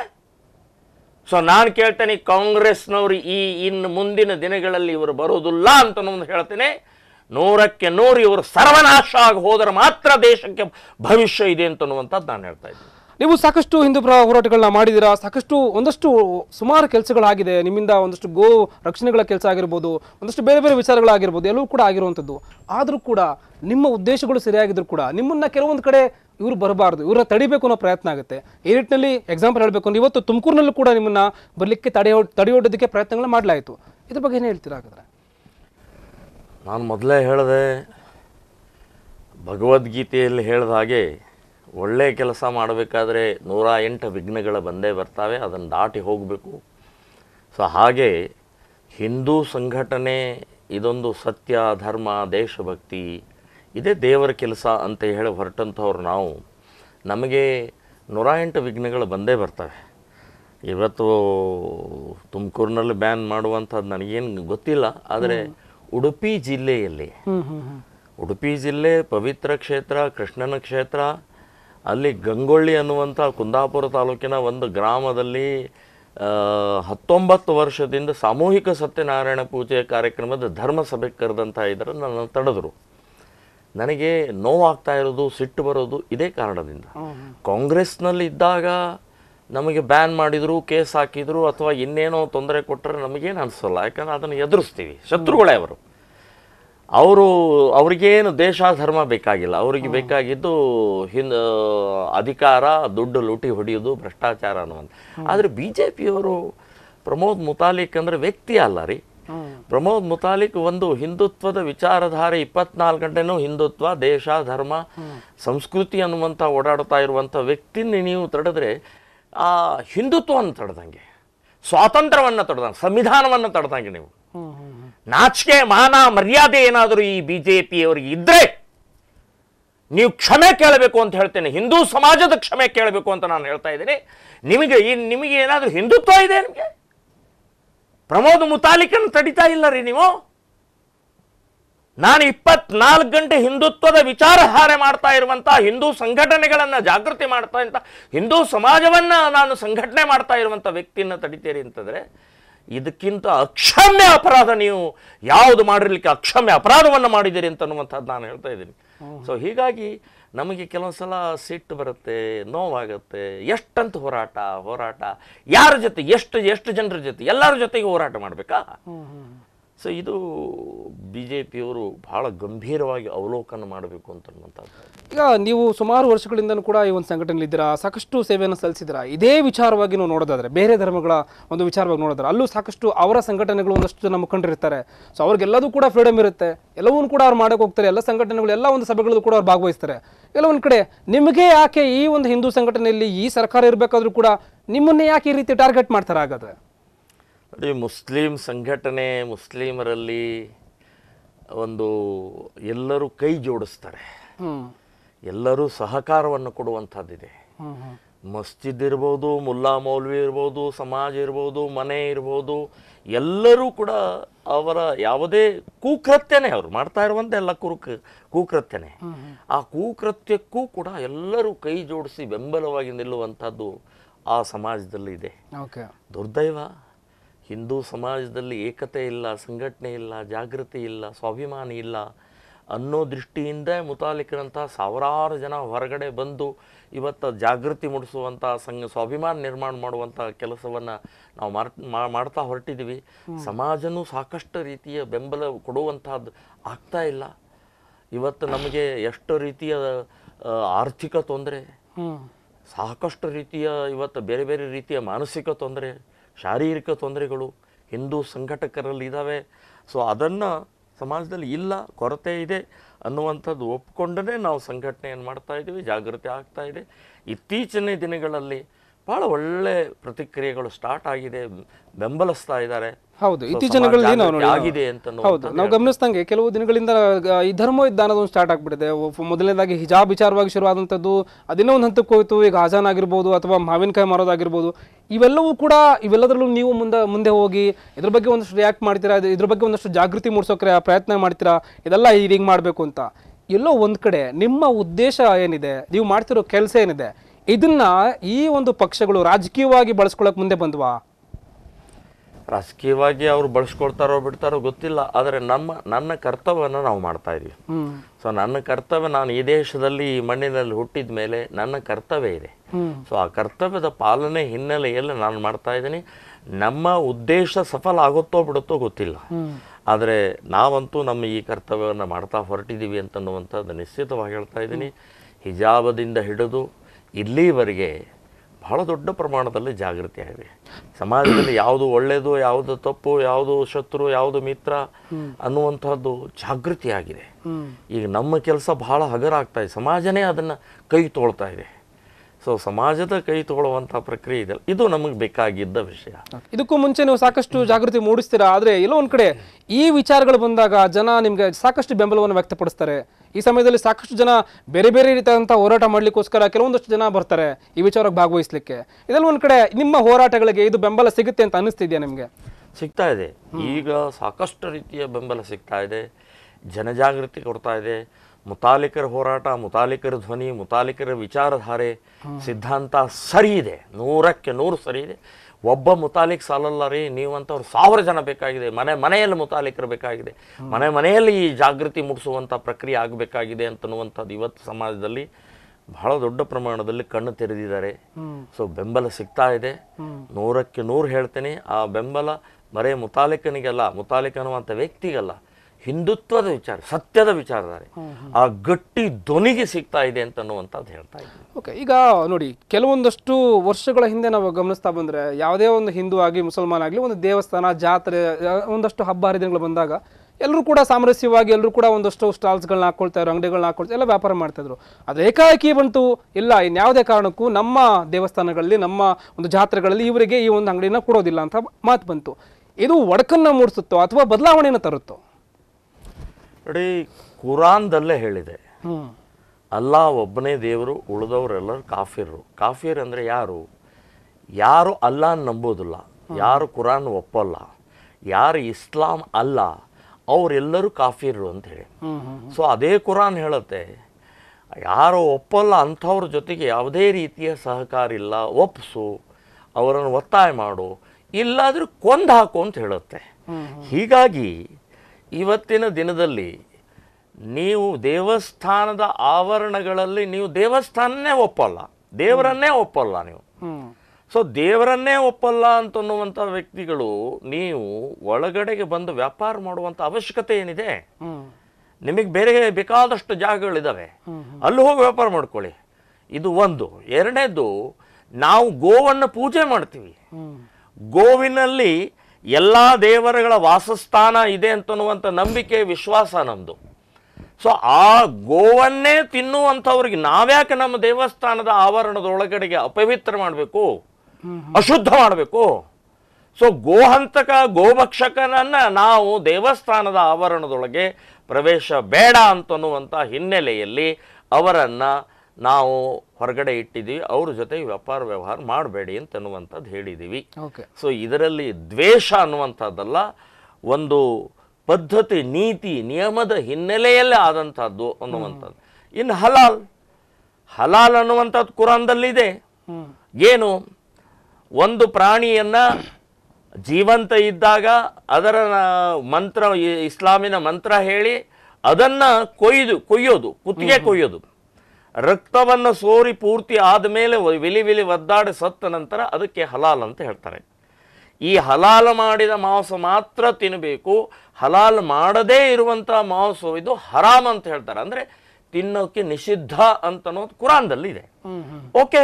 ಸೊ ನಾನು ಕೇಳ್ತೇನೆ ಕಾಂಗ್ರೆಸ್ನವರು ಈ ಇನ್ನು ಮುಂದಿನ ದಿನಗಳಲ್ಲಿ ಇವರು ಬರೋದಿಲ್ಲ ಅಂತ ಹೇಳ್ತೇನೆ ನೂರಕ್ಕೆ ನೂರು ಇವರು ಸರ್ವನಾಶ ಆಗಿ ಹೋದರೆ ಮಾತ್ರ ದೇಶಕ್ಕೆ ಭವಿಷ್ಯ ಇದೆ ಅಂತನ್ನುವಂಥದ್ದು ನಾನು ಹೇಳ್ತಾ ಇದ್ದೀನಿ ನೀವು ಸಾಕಷ್ಟು ಹಿಂದೂ ಪರ ಹೋರಾಟಗಳನ್ನ ಮಾಡಿದ್ದೀರಾ ಸಾಕಷ್ಟು ಒಂದಷ್ಟು ಸುಮಾರು ಕೆಲಸಗಳಾಗಿದೆ ನಿಮ್ಮಿಂದ ಒಂದಷ್ಟು ಗೋ ರಕ್ಷಣೆಗಳ ಕೆಲಸ ಆಗಿರ್ಬೋದು ಒಂದಷ್ಟು ಬೇರೆ ಬೇರೆ ವಿಚಾರಗಳಾಗಿರ್ಬೋದು ಎಲ್ಲವೂ ಕೂಡ ಆಗಿರುವಂಥದ್ದು ಆದರೂ ಕೂಡ ನಿಮ್ಮ ಉದ್ದೇಶಗಳು ಸರಿಯಾಗಿದ್ರು ಕೂಡ ನಿಮ್ಮನ್ನ ಕೆಲವೊಂದು ಕಡೆ ಇವರು ಬರಬಾರ್ದು ಇವರ ತಡಿಬೇಕು ಅನ್ನೋ ಪ್ರಯತ್ನ ಆಗುತ್ತೆ ಈ ನಿಟ್ಟಿನಲ್ಲಿ ಎಕ್ಸಾಂಪಲ್ ಹೇಳಬೇಕು ಅಂದ್ರೆ ಇವತ್ತು ತುಮಕೂರಿನಲ್ಲೂ ಕೂಡ ನಿಮ್ಮನ್ನ ಬರಲಿಕ್ಕೆ ತಡೆಯೋ ತಡೆಯೊಡ್ಡೋದಕ್ಕೆ ಪ್ರಯತ್ನಗಳನ್ನ ಮಾಡಲಾಯಿತು ಇದ್ರ ಬಗ್ಗೆ ಏನು ಹೇಳ್ತೀರಾ ಹಾಗಾದ್ರೆ ನಾನು ಮೊದಲೇ ಹೇಳಿದೆ ಭಗವದ್ಗೀತೆಯಲ್ಲಿ ಹೇಳಿದ ಹಾಗೆ ಒಳ್ಳೆಯ ಕೆಲಸ ಮಾಡಬೇಕಾದ್ರೆ ನೂರ ಎಂಟು ವಿಘ್ನಗಳು ಬಂದೇ ಬರ್ತವೆ ಅದನ್ನು ದಾಟಿ ಹೋಗಬೇಕು ಸೊ ಹಾಗೆ ಹಿಂದೂ ಸಂಘಟನೆ ಇದೊಂದು ಸತ್ಯ ಧರ್ಮ ದೇಶಭಕ್ತಿ ಇದೇ ದೇವರ ಕೆಲಸ ಅಂತ ಹೇಳಿ ಹೊರಟಂಥವ್ರು ನಾವು ನಮಗೆ ನೂರ ಎಂಟು ವಿಘ್ನಗಳು ಬಂದೇ ಬರ್ತವೆ ಇವತ್ತು ತುಮಕೂರಿನಲ್ಲಿ ಬ್ಯಾನ್ ಮಾಡುವಂಥದ್ದು ನನಗೇನು ಗೊತ್ತಿಲ್ಲ ಆದರೆ ಉಡುಪಿ ಜಿಲ್ಲೆಯಲ್ಲಿ ಉಡುಪಿ ಜಿಲ್ಲೆ ಪವಿತ್ರ ಕ್ಷೇತ್ರ ಕೃಷ್ಣನ ಕ್ಷೇತ್ರ ಅಲ್ಲಿ ಗಂಗೊಳ್ಳಿ ಅನ್ನುವಂಥ ಕುಂದಾಪುರ ತಾಲೂಕಿನ ಒಂದು ಗ್ರಾಮದಲ್ಲಿ ಹತ್ತೊಂಬತ್ತು ವರ್ಷದಿಂದ ಸಾಮೂಹಿಕ ಸತ್ಯನಾರಾಯಣ ಪೂಜೆ ಕಾರ್ಯಕ್ರಮದ ಧರ್ಮಸಭೆ ಕರೆದಂಥ ಇದರ ನನ್ನ ತಡೆದರು ನನಗೆ ನೋವಾಗ್ತಾ ಇರೋದು ಸಿಟ್ಟು ಬರೋದು ಇದೇ ಕಾರಣದಿಂದ ಕಾಂಗ್ರೆಸ್ನಲ್ಲಿ ಇದ್ದಾಗ ನಮಗೆ ಬ್ಯಾನ್ ಮಾಡಿದರು ಕೇಸ್ ಹಾಕಿದರು ಅಥವಾ ಇನ್ನೇನೋ ತೊಂದರೆ ಕೊಟ್ಟರೆ ನಮಗೇನು ಅನಿಸಲ್ಲ ಯಾಕಂದರೆ ಅದನ್ನು ಎದುರಿಸ್ತೀವಿ ಶತ್ರುಗಳೇ ಅವರು ಅವರು ಅವ್ರಿಗೇನು ದೇಶ ಧರ್ಮ ಬೇಕಾಗಿಲ್ಲ ಅವ್ರಿಗೆ ಬೇಕಾಗಿದ್ದು ಹಿಂದ ಅಧಿಕಾರ ದುಡ್ಡು ಲೂಟಿ ಹೊಡೆಯೋದು ಭ್ರಷ್ಟಾಚಾರ ಅನ್ನುವಂಥ ಆದರೆ ಬಿ ಜೆ ಪಿಯವರು ಪ್ರಮೋದ್ ಮುತಾಲಿಕ್ ಅಂದರೆ ವ್ಯಕ್ತಿ ಅಲ್ಲ ರೀ ಪ್ರಮೋದ್ ಮುತಾಲಿಕ್ ಒಂದು ಹಿಂದುತ್ವದ ವಿಚಾರಧಾರೆ ಇಪ್ಪತ್ನಾಲ್ಕು ಗಂಟೆನೂ ಹಿಂದುತ್ವ ದೇಶ ಧರ್ಮ ಸಂಸ್ಕೃತಿ ಅನ್ನುವಂಥ ಓಡಾಡ್ತಾ ಇರುವಂಥ ವ್ಯಕ್ತಿನ ನೀವು ತಡೆದ್ರೆ ಹಿಂದುತ್ವವನ್ನು ತಡೆದಂಗೆ ಸ್ವಾತಂತ್ರ್ಯವನ್ನು ತೊಡೆದಂಗೆ ಸಂವಿಧಾನವನ್ನು ತಡೆದಂಗೆ ನೀವು ನಾಚಿಕೆ ಮಾನ ಮರ್ಯಾದೆ ಏನಾದರೂ ಈ ಬಿ ಜೆ ಪಿಯವರಿಗೆ ಇದ್ದರೆ ನೀವು ಕ್ಷಮೆ ಕೇಳಬೇಕು ಅಂತ ಹೇಳ್ತೇನೆ ಹಿಂದೂ ಸಮಾಜದ ಕ್ಷಮೆ ಕೇಳಬೇಕು ಅಂತ ನಾನು ಹೇಳ್ತಾ ಇದ್ದೀನಿ ನಿಮಗೆ ಈ ನಿಮಗೆ ಏನಾದರೂ ಹಿಂದುತ್ವ ಇದೆ ನಿಮಗೆ ಪ್ರಮೋದ್ ಮುತಾಲಿಕನ್ನು ತಡಿತಾ ಇಲ್ಲ ರೀ ನೀವು ನಾನು ಇಪ್ಪತ್ನಾಲ್ಕು ಗಂಟೆ ಹಿಂದುತ್ವದ ವಿಚಾರ ಮಾಡ್ತಾ ಇರುವಂತಹ ಹಿಂದೂ ಸಂಘಟನೆಗಳನ್ನು ಜಾಗೃತಿ ಮಾಡ್ತಾ ಇಂಥ ಹಿಂದೂ ಸಮಾಜವನ್ನು ನಾನು ಸಂಘಟನೆ ಮಾಡ್ತಾ ಇರುವಂಥ ವ್ಯಕ್ತಿಯನ್ನು ತಡಿತೀರಿ ಅಂತಂದರೆ ಇದಕ್ಕಿಂತ ಅಕ್ಷಮ್ಯ ಅಪರಾಧ ನೀವು ಯಾವುದು ಮಾಡಿರ್ಲಿಕ್ಕೆ ಅಕ್ಷಮ್ಯ ಅಪರಾಧವನ್ನು ಮಾಡಿದ್ದೀರಿ ಅಂತ ನಾನು ಹೇಳ್ತಾ ಇದ್ದೀನಿ ಸೊ ಹೀಗಾಗಿ ನಮಗೆ ಕೆಲವೊಂದು ಸಲ ಸಿಟ್ಟು ಬರುತ್ತೆ ನೋವಾಗುತ್ತೆ ಎಷ್ಟಂತ ಹೋರಾಟ ಹೋರಾಟ ಯಾರ ಜೊತೆ ಎಷ್ಟು ಎಷ್ಟು ಜನರ ಜೊತೆ ಎಲ್ಲರ ಜೊತೆಗೆ ಹೋರಾಟ ಮಾಡಬೇಕಾ ಸೊ ಇದು ಬಿ ಜೆ ಪಿಯವರು ಭಾಳ ಗಂಭೀರವಾಗಿ ಅವಲೋಕನ ಮಾಡಬೇಕು ಅಂತನ್ನುವಂಥದ್ದು ಈಗ ನೀವು ಸುಮಾರು ವರ್ಷಗಳಿಂದ ಕೂಡ ಈ ಒಂದು ಸಂಘಟನೆಯಲ್ಲಿದ್ದೀರಾ ಸಾಕಷ್ಟು ಸೇವೆಯನ್ನು ಸಲ್ಲಿಸಿದ್ದೀರಾ ಇದೇ ವಿಚಾರವಾಗಿ ನಾವು ನೋಡೋದಾದರೆ ಬೇರೆ ಧರ್ಮಗಳ ಒಂದು ವಿಚಾರವಾಗಿ ನೋಡಿದ್ರೆ ಅಲ್ಲೂ ಸಾಕಷ್ಟು ಅವರ ಸಂಘಟನೆಗಳು ಒಂದಷ್ಟು ಜನ ಮುಖಂಡರಿರ್ತಾರೆ ಸೊ ಅವ್ರಿಗೆಲ್ಲದೂ ಕೂಡ ಫ್ರೀಡಮ್ ಇರುತ್ತೆ ಎಲ್ಲವೂ ಕೂಡ ಅವ್ರು ಮಾಡೋಕೆ ಹೋಗ್ತಾರೆ ಎಲ್ಲ ಸಂಘಟನೆಗಳು ಎಲ್ಲ ಒಂದು ಸಭೆಗಳಲ್ಲೂ ಕೂಡ ಅವ್ರು ಭಾಗವಹಿಸ್ತಾರೆ ಕೆಲವೊಂದು ಕಡೆ ನಿಮಗೆ ಯಾಕೆ ಈ ಒಂದು ಹಿಂದೂ ಸಂಘಟನೆಯಲ್ಲಿ ಈ ಸರ್ಕಾರ ಇರಬೇಕಾದ್ರೂ ಕೂಡ ನಿಮ್ಮನ್ನೇ ಯಾಕೆ ಈ ರೀತಿ ಟಾರ್ಗೆಟ್ ಮಾಡ್ತಾರೆ ಹಾಗಾದರೆ ನೋಡಿ ಮುಸ್ಲಿಂ ಸಂಘಟನೆ ಮುಸ್ಲಿಮರಲ್ಲಿ ಒಂದು ಎಲ್ಲರೂ ಕೈ ಜೋಡಿಸ್ತಾರೆ ಎಲ್ಲರೂ ಸಹಕಾರವನ್ನು ಕೊಡುವಂಥದ್ದಿದೆ ಮಸ್ಜಿದ್ ಇರ್ಬೋದು ಮುಲ್ಲಾ ಮೌಲ್ವಿ ಇರ್ಬೋದು ಸಮಾಜ ಇರ್ಬೋದು ಮನೆ ಇರ್ಬೋದು ಎಲ್ಲರೂ ಕೂಡ ಅವರ ಯಾವುದೇ ಕುಕೃತ್ಯನೆ ಅವರು ಮಾಡ್ತಾ ಇರುವಂತೆ ಎಲ್ಲ ಕುರುಕ ಕುಕೃತ್ಯನೆ ಆ ಕುಕೃತ್ಯಕ್ಕೂ ಕೂಡ ಎಲ್ಲರೂ ಕೈ ಜೋಡಿಸಿ ಬೆಂಬಲವಾಗಿ ನಿಲ್ಲುವಂಥದ್ದು ಆ ಸಮಾಜದಲ್ಲಿ ಇದೆ ದುರ್ದೈವ ಹಿಂದೂ ಸಮಾಜದಲ್ಲಿ ಏಕತೆ ಇಲ್ಲ ಸಂಘಟನೆ ಇಲ್ಲ ಜಾಗೃತಿ ಇಲ್ಲ ಸ್ವಾಭಿಮಾನ ಇಲ್ಲ ಅನ್ನೋ ದೃಷ್ಟಿಯಿಂದ ಮುತಾಲಿಕರಂಥ ಸಾವಿರಾರು ಜನ ಹೊರಗಡೆ ಬಂದು ಇವತ್ತು ಜಾಗೃತಿ ಮೂಡಿಸುವಂಥ ಸಂಘ ಸ್ವಾಭಿಮಾನ ನಿರ್ಮಾಣ ಮಾಡುವಂಥ ಕೆಲಸವನ್ನು ನಾವು ಮಾಡ್ತಾ ಹೊರಟಿದ್ದೀವಿ ಸಮಾಜನೂ ಸಾಕಷ್ಟು ರೀತಿಯ ಬೆಂಬಲ ಕೊಡುವಂಥದ್ದು ಆಗ್ತಾ ಇಲ್ಲ ಇವತ್ತು ನಮಗೆ ಎಷ್ಟು ರೀತಿಯ ಆರ್ಥಿಕ ತೊಂದರೆ ಸಾಕಷ್ಟು ರೀತಿಯ ಇವತ್ತು ಬೇರೆ ಬೇರೆ ರೀತಿಯ ಮಾನಸಿಕ ತೊಂದರೆ ಶಾರೀರಿಕ ತೊಂದರೆಗಳು ಹಿಂದೂ ಸಂಘಟಕರಲ್ಲಿ ಇದ್ದಾವೆ ಸೊ ಅದನ್ನು ಸಮಾಜದಲ್ಲಿ ಇಲ್ಲ ಕೊರತೆ ಇದೆ ಅನ್ನುವಂಥದ್ದು ಒಪ್ಪಿಕೊಂಡೇ ನಾವು ಸಂಘಟನೆಯನ್ನು ಮಾಡ್ತಾ ಇದ್ದೀವಿ ಜಾಗೃತಿ ಆಗ್ತಾ ಇತ್ತೀಚಿನ ದಿನಗಳಲ್ಲಿ ಬಹಳ ಒಳ್ಳೆ ಪ್ರತಿಕ್ರಿಯೆಗಳು ಸ್ಟಾರ್ಟ್ ಆಗಿದೆ ಬೆಂಬಲಿಸ್ತಾ ಇದ್ದಾರೆ ಹೌದು ಇತ್ತೀಚಿನ ಆಗಿದೆ ಅಂತ ಹೌದು ನಾವು ಗಮನಿಸ್ದಂಗೆ ಕೆಲವು ದಿನಗಳಿಂದ ಈ ಧರ್ಮ ಒಂದು ಸ್ಟಾರ್ಟ್ ಆಗ್ಬಿಟ್ಟಿದೆ ಮೊದಲನೇದಾಗಿ ಹಿಜಾಬ್ ವಿಚಾರವಾಗಿ ಶುರುವಾದಂಥದ್ದು ಅದಿನ್ನೂ ಒಂದು ಹಂತಕ್ಕೆ ಹೋಯಿತು ಈಗ ಆಜಾನ್ ಆಗಿರ್ಬೋದು ಅಥವಾ ಮಾವಿನಕಾಯಿ ಮಾರೋದಾಗಿರ್ಬೋದು ಇವೆಲ್ಲವೂ ಕೂಡ ಇವೆಲ್ಲದರಲ್ಲೂ ನೀವು ಮುಂದೆ ಮುಂದೆ ಹೋಗಿ ಇದ್ರ ಬಗ್ಗೆ ಒಂದಷ್ಟು ರಿಯಾಕ್ಟ್ ಮಾಡ್ತೀರಾ ಇದ್ರ ಬಗ್ಗೆ ಒಂದಷ್ಟು ಜಾಗೃತಿ ಮೂಡಿಸೋಕೆ ಪ್ರಯತ್ನ ಮಾಡ್ತೀರಾ ಇದೆಲ್ಲ ಈಗ ಮಾಡಬೇಕು ಅಂತ ಎಲ್ಲೋ ಒಂದು ಕಡೆ ನಿಮ್ಮ ಉದ್ದೇಶ ಏನಿದೆ ನೀವು ಮಾಡ್ತಿರೋ ಕೆಲಸ ಏನಿದೆ ಇದನ್ನ ಈ ಒಂದು ಪಕ್ಷಗಳು ರಾಜಕೀಯವಾಗಿ ಬಳಸ್ಕೊಳಕ್ ಮುಂದೆ ಬಂದ್ವಾ ರಾಜಕೀಯವಾಗಿ ಅವ್ರು ಬಳಸ್ಕೊಳ್ತಾರೋ ಬಿಡ್ತಾರೋ ಗೊತ್ತಿಲ್ಲ ಆದರೆ ನಮ್ಮ ನನ್ನ ಕರ್ತವ್ಯನ ನಾವು ಮಾಡ್ತಾ ಇದೀವಿ ಸೊ ನನ್ನ ಕರ್ತವ್ಯ ನಾನು ಈ ದೇಶದಲ್ಲಿ ಈ ಮಣ್ಣಿನಲ್ಲಿ ಹುಟ್ಟಿದ ಮೇಲೆ ನನ್ನ ಕರ್ತವ್ಯ ಇದೆ ಸೊ ಆ ಕರ್ತವ್ಯದ ಪಾಲನೆ ಹಿನ್ನೆಲೆಯಲ್ಲಿ ನಾನು ಮಾಡ್ತಾ ಇದ್ದೀನಿ ನಮ್ಮ ಉದ್ದೇಶ ಸಫಲ ಆಗುತ್ತೋ ಬಿಡುತ್ತೋ ಗೊತ್ತಿಲ್ಲ ಆದರೆ ನಾವಂತೂ ನಮ್ಮ ಈ ಕರ್ತವ್ಯವನ್ನು ಮಾಡ್ತಾ ಹೊರಟಿದ್ದೀವಿ ಅಂತನ್ನುವಂಥದ್ದು ನಿಶ್ಚಿತವಾಗಿ ಹೇಳ್ತಾ ಇದ್ದೀನಿ ಹಿಜಾಬದಿಂದ ಹಿಡಿದು ಇಲ್ಲಿವರೆಗೆ ಬಹಳ ದೊಡ್ಡ ಪ್ರಮಾಣದಲ್ಲಿ ಜಾಗೃತಿ ಆಗಿದೆ ಸಮಾಜದಲ್ಲಿ ಯಾವುದು ಒಳ್ಳೆಯದು ಯಾವುದು ತಪ್ಪು ಯಾವುದು ಶತ್ರು ಯಾವುದು ಮಿತ್ರ ಅನ್ನುವಂಥದ್ದು ಜಾಗೃತಿ ಆಗಿದೆ ಈಗ ನಮ್ಮ ಕೆಲಸ ಬಹಳ ಹಗರಾಗ್ತಾ ಇದೆ ಸಮಾಜನೇ ಅದನ್ನು ಕೈ ತೋಳ್ತಾ ಇದೆ ಸೊ ಸಮಾಜದ ಕೈ ತಗೊಳ್ಳುವಂತಹ ಪ್ರಕ್ರಿಯೆ ಇದೆ ಇದು ನಮಗೆ ಬೇಕಾಗಿದ್ದ ವಿಷಯ ಇದಕ್ಕೂ ಮುಂಚೆ ನೀವು ಸಾಕಷ್ಟು ಜಾಗೃತಿ ಮೂಡಿಸ್ತೀರಾ ಆದ್ರೆ ಎಲ್ಲೋ ಒಂದ್ ಕಡೆ ಈ ವಿಚಾರಗಳು ಬಂದಾಗ ಜನ ನಿಮಗೆ ಸಾಕಷ್ಟು ಬೆಂಬಲವನ್ನು ವ್ಯಕ್ತಪಡಿಸ್ತಾರೆ ಈ ಸಮಯದಲ್ಲಿ ಸಾಕಷ್ಟು ಜನ ಬೇರೆ ಬೇರೆ ರೀತಿಯಾದಂಥ ಹೋರಾಟ ಮಾಡ್ಲಿಕ್ಕೋಸ್ಕರ ಕೆಲವೊಂದಷ್ಟು ಜನ ಬರ್ತಾರೆ ಈ ವಿಚಾರಕ್ಕೆ ಭಾಗವಹಿಸ್ಲಿಕ್ಕೆ ಇದೆಲ್ಲ ಒಂದ್ ಕಡೆ ನಿಮ್ಮ ಹೋರಾಟಗಳಿಗೆ ಇದು ಬೆಂಬಲ ಸಿಗುತ್ತೆ ಅಂತ ಅನಿಸ್ತಿದ್ಯಾ ನಿಮಗೆ ಸಿಗ್ತಾ ಇದೆ ಈಗ ಸಾಕಷ್ಟು ರೀತಿಯ ಬೆಂಬಲ ಸಿಗ್ತಾ ಇದೆ ಜನಜಾಗೃತಿ ಕೊಡ್ತಾ ಇದೆ ಮುತಾಲಿಕರ ಹೋರಾಟ ಮುತಾಲಿಕರ ಧ್ವನಿ ಮುತಾಲಿಕರ ವಿಚಾರಧಾರೆ ಸಿದ್ಧಾಂತ ಸರಿ ಇದೆ ನೂರಕ್ಕೆ ನೂರು ಸರಿ ಇದೆ ಒಬ್ಬ ಮುತಾಲಿಕ್ ಸಾಲಲ್ಲ ರೀ ನೀವಂಥವ್ರು ಸಾವಿರ ಜನ ಬೇಕಾಗಿದೆ ಮನೆ ಮನೆಯಲ್ಲಿ ಮುತಾಲಿಕರು ಬೇಕಾಗಿದೆ ಮನೆ ಮನೆಯಲ್ಲಿ ಈ ಜಾಗೃತಿ ಮೂಡಿಸುವಂಥ ಪ್ರಕ್ರಿಯೆ ಆಗಬೇಕಾಗಿದೆ ಅಂತನ್ನುವಂಥದ್ದು ಇವತ್ತು ಸಮಾಜದಲ್ಲಿ ಬಹಳ ದೊಡ್ಡ ಪ್ರಮಾಣದಲ್ಲಿ ಕಣ್ಣು ತೆರೆದಿದ್ದಾರೆ ಸೊ ಬೆಂಬಲ ಸಿಗ್ತಾ ಇದೆ ನೂರಕ್ಕೆ ನೂರು ಹೇಳ್ತೇನೆ ಆ ಬೆಂಬಲ ಬರೇ ಮುತಾಲಿಕನಿಗೆಲ್ಲ ಮುತಾಲಿಕ ಅನ್ನುವಂಥ ವ್ಯಕ್ತಿಗಲ್ಲ ಹಿಂದುತ್ವದ ವಿಚಾರ ಸತ್ಯದ ವಿಚಾರಧಾರೆ ಆ ಗಟ್ಟಿ ಧ್ವನಿಗೆ ಸಿಗ್ತಾ ಇದೆ ಅಂತ ಅನ್ನುವಂಥದ್ದು ಹೇಳ್ತಾ ಇದ್ದೀನಿ ಓಕೆ ಈಗ ನೋಡಿ ಕೆಲವೊಂದಷ್ಟು ವರ್ಷಗಳ ಹಿಂದೆ ನಾವು ಗಮನಿಸ್ತಾ ಬಂದರೆ ಯಾವುದೇ ಒಂದು ಹಿಂದೂ ಆಗಲಿ ಮುಸಲ್ಮಾನ್ ಆಗಲಿ ಒಂದು ದೇವಸ್ಥಾನ ಜಾತ್ರೆ ಒಂದಷ್ಟು ಹಬ್ಬ ಹರಿದಿನಗಳು ಬಂದಾಗ ಎಲ್ಲರೂ ಕೂಡ ಸಾಮರಸ್ಯವಾಗಿ ಎಲ್ಲರೂ ಕೂಡ ಒಂದಷ್ಟು ಸ್ಟಾಲ್ಸ್ಗಳನ್ನ ಹಾಕೊಳ್ತಾ ಇದ್ರು ಅಂಗಡಿಗಳನ್ನ ಹಾಕೊಳ್ತಾ ಎಲ್ಲ ವ್ಯಾಪಾರ ಮಾಡ್ತಾಯಿದ್ರು ಅದು ಏಕಾಏಕಿ ಬಂತು ಇಲ್ಲ ಇನ್ಯಾವುದೇ ಕಾರಣಕ್ಕೂ ನಮ್ಮ ದೇವಸ್ಥಾನಗಳಲ್ಲಿ ನಮ್ಮ ಒಂದು ಜಾತ್ರೆಗಳಲ್ಲಿ ಇವರಿಗೆ ಈ ಒಂದು ಅಂಗಡಿನ ಕೊಡೋದಿಲ್ಲ ಅಂತ ಮಾತು ಬಂತು ಇದು ಒಡಕನ್ನು ಮೂಡಿಸುತ್ತೋ ಅಥವಾ ಬದಲಾವಣೆಯನ್ನು ತರುತ್ತೋ ನೋಡಿ ಕುರಾನ್ದಲ್ಲೇ ಹೇಳಿದೆ ಅಲ್ಲ ಒಬ್ಬನೇ ದೇವರು ಉಳಿದವರೆಲ್ಲರೂ ಕಾಫಿರ್ರು ಕಾಫಿರ್ ಅಂದರೆ ಯಾರು ಯಾರು ಅಲ್ಲ ನಂಬೋದಿಲ್ಲ ಯಾರು ಕುರಾನ್ ಒಪ್ಪಲ್ಲ ಯಾರು ಇಸ್ಲಾಂ ಅಲ್ಲ ಅವರೆಲ್ಲರೂ ಅಂತ ಹೇಳಿ ಸೊ ಅದೇ ಕುರಾನ್ ಹೇಳುತ್ತೆ ಯಾರು ಒಪ್ಪಲ್ಲ ಅಂಥವ್ರ ಜೊತೆಗೆ ಯಾವುದೇ ರೀತಿಯ ಸಹಕಾರ ಇಲ್ಲ ಒಪ್ಪಿಸು ಅವರನ್ನು ಒತ್ತಾಯ ಮಾಡು ಇಲ್ಲಾದರೂ ಕೊಂದು ಹಾಕು ಅಂತ ಹೇಳುತ್ತೆ ಹೀಗಾಗಿ ಇವತ್ತಿನ ದಿನದಲ್ಲಿ ನೀವು ದೇವಸ್ಥಾನದ ಆವರಣಗಳಲ್ಲಿ ನೀವು ದೇವಸ್ಥಾನನೇ ಒಪ್ಪಲ್ಲ ದೇವರನ್ನೇ ಒಪ್ಪಲ್ಲ ನೀವು ಸೊ ದೇವರನ್ನೇ ಒಪ್ಪಲ್ಲ ಅಂತನ್ನುವಂಥ ವ್ಯಕ್ತಿಗಳು ನೀವು ಒಳಗಡೆಗೆ ಬಂದು ವ್ಯಾಪಾರ ಮಾಡುವಂಥ ಅವಶ್ಯಕತೆ ಏನಿದೆ ನಿಮಗೆ ಬೇರೆ ಬೇಕಾದಷ್ಟು ಜಾಗಗಳಿದ್ದಾವೆ ಅಲ್ಲಿ ಹೋಗಿ ವ್ಯಾಪಾರ ಮಾಡ್ಕೊಳ್ಳಿ ಇದು ಒಂದು ಎರಡನೇದು ನಾವು ಗೋವನ್ನು ಪೂಜೆ ಮಾಡ್ತೀವಿ ಗೋವಿನಲ್ಲಿ ಎಲ್ಲ ದೇವರುಗಳ ವಾಸಸ್ಥಾನ ಇದೆ ಅಂತನ್ನುವಂಥ ನಂಬಿಕೆ ವಿಶ್ವಾಸ ನಮ್ಮದು ಸೊ ಆ ಗೋವನ್ನೇ ತಿನ್ನುವಂಥವ್ರಿಗೆ ನಾವ್ಯಾಕೆ ನಮ್ಮ ದೇವಸ್ಥಾನದ ಆವರಣದ ಅಪವಿತ್ರ ಮಾಡಬೇಕು ಅಶುದ್ಧ ಮಾಡಬೇಕು ಸೊ ಗೋಹಂತಕ ಗೋಭಕ್ಷಕನನ್ನು ನಾವು ದೇವಸ್ಥಾನದ ಆವರಣದೊಳಗೆ ಪ್ರವೇಶ ಬೇಡ ಅಂತನ್ನುವಂಥ ಹಿನ್ನೆಲೆಯಲ್ಲಿ ಅವರನ್ನು ನಾವು ಹೊರಗಡೆ ಇಟ್ಟಿದ್ದೀವಿ ಅವ್ರ ಜೊತೆ ವ್ಯಾಪಾರ ವ್ಯವಹಾರ ಮಾಡಬೇಡಿ ಅಂತ ಅನ್ನುವಂಥದ್ದು ಹೇಳಿದ್ದೀವಿ ಸೊ ಇದರಲ್ಲಿ ದ್ವೇಷ ಅನ್ನುವಂಥದ್ದಲ್ಲ ಒಂದು ಪದ್ಧತಿ ನೀತಿ ನಿಯಮದ ಹಿನ್ನೆಲೆಯಲ್ಲೇ ಆದಂಥದ್ದು ಅನ್ನುವಂಥದ್ದು ಇನ್ನು ಹಲಾಲ್ ಹಲಾಲ್ ಅನ್ನುವಂಥದ್ದು ಕುರಾನ್ದಲ್ಲಿದೆ ಏನು ಒಂದು ಪ್ರಾಣಿಯನ್ನು ಜೀವಂತ ಇದ್ದಾಗ ಅದರ ಮಂತ್ರ ಇಸ್ಲಾಮಿನ ಮಂತ್ರ ಹೇಳಿ ಅದನ್ನು ಕೊಯ್ದು ಕೊಯ್ಯೋದು ಕುತ್ತಿಗೆ ಕೊಯ್ಯೋದು ರಕ್ತವನ್ನು ಸೋರಿ ಪೂರ್ತಿ ಆದಮೇಲೆ ವಿಲಿ ವಿಲಿ ಒದ್ದಾಡಿ ಸತ್ತ ನಂತರ ಅದಕ್ಕೆ ಹಲಾಲ್ ಅಂತ ಹೇಳ್ತಾರೆ ಈ ಹಲಾಲ್ ಮಾಡಿದ ಮಾಂಸ ಮಾತ್ರ ತಿನ್ನಬೇಕು ಹಲಾಲ್ ಮಾಡದೇ ಇರುವಂಥ ಮಾಂಸ ಇದು ಹರಾಮ್ ಅಂತ ಹೇಳ್ತಾರೆ ಅಂದರೆ ತಿನ್ನೋಕ್ಕೆ ನಿಷಿದ್ಧ ಅಂತನೋದು ಕುರಾನ್ದಲ್ಲಿ ಇದೆ ಓಕೆ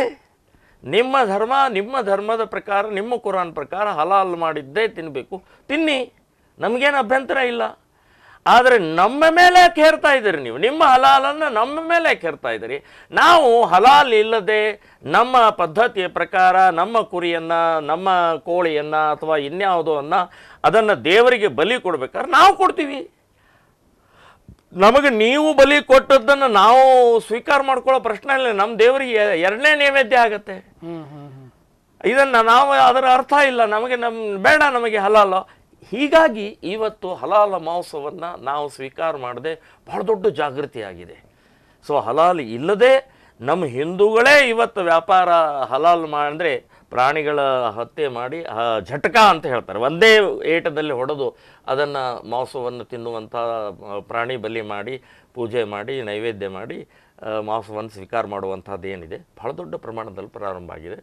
ನಿಮ್ಮ ಧರ್ಮ ನಿಮ್ಮ ಧರ್ಮದ ಪ್ರಕಾರ ನಿಮ್ಮ ಕುರಾನ್ ಪ್ರಕಾರ ಹಲಾಲ್ ಮಾಡಿದ್ದೇ ತಿನ್ನಬೇಕು ತಿನ್ನಿ ನಮಗೇನು ಅಭ್ಯಂತರ ಇಲ್ಲ ಆದರೆ ನಮ್ಮ ಮೇಲೆ ಯಾಕೆ ಹೇರ್ತಾ ಇದ್ದೀರಿ ನೀವು ನಿಮ್ಮ ಹಲಾಲನ್ನು ನಮ್ಮ ಮೇಲೆ ಯಾಕೆ ಹೇರ್ತಾ ಇದ್ದೀರಿ ನಾವು ಹಲಾಲ್ ಇಲ್ಲದೆ ನಮ್ಮ ಪದ್ಧತಿಯ ಪ್ರಕಾರ ನಮ್ಮ ಕುರಿಯನ್ನು ನಮ್ಮ ಕೋಳಿಯನ್ನು ಅಥವಾ ಇನ್ಯಾವುದೋ ಅನ್ನು ಅದನ್ನು ದೇವರಿಗೆ ಬಲಿ ಕೊಡ್ಬೇಕಾದ್ರೆ ನಾವು ಕೊಡ್ತೀವಿ ನಮಗೆ ನೀವು ಬಲಿ ಕೊಟ್ಟದ್ದನ್ನು ನಾವು ಸ್ವೀಕಾರ ಮಾಡ್ಕೊಳ್ಳೋ ಪ್ರಶ್ನೆ ಇಲ್ಲ ನಮ್ಮ ದೇವರಿಗೆ ಎರಡನೇ ನೈವೇದ್ಯ ಆಗತ್ತೆ ಇದನ್ನು ನಾವು ಅದರ ಅರ್ಥ ಇಲ್ಲ ನಮಗೆ ನಮ್ಮ ಬೇಡ ನಮಗೆ ಹಲಾಲು ಹೀಗಾಗಿ ಇವತ್ತು ಹಲಾಲ ಮಾಂಸವನ್ನು ನಾವು ಸ್ವೀಕಾರ ಮಾಡದೆ ಬಹಳ ದೊಡ್ಡ ಜಾಗೃತಿಯಾಗಿದೆ ಸೊ ಹಲಾಲ್ ಇಲ್ಲದೆ ನಮ್ಮ ಹಿಂದೂಗಳೇ ಇವತ್ತು ವ್ಯಾಪಾರ ಹಲಾಲ್ ಅಂದರೆ ಪ್ರಾಣಿಗಳ ಹತ್ಯೆ ಮಾಡಿ ಝಟಕ ಅಂತ ಹೇಳ್ತಾರೆ ಒಂದೇ ಏಟದಲ್ಲಿ ಹೊಡೆದು ಅದನ್ನು ಮಾಂಸವನ್ನು ತಿನ್ನುವಂಥ ಪ್ರಾಣಿ ಬಲಿ ಮಾಡಿ ಪೂಜೆ ಮಾಡಿ ನೈವೇದ್ಯ ಮಾಡಿ ಮಾಂಸವನ್ನು ಸ್ವೀಕಾರ ಮಾಡುವಂಥದ್ದು ಏನಿದೆ ಬಹಳ ದೊಡ್ಡ ಪ್ರಮಾಣದಲ್ಲಿ ಪ್ರಾರಂಭ ಆಗಿದೆ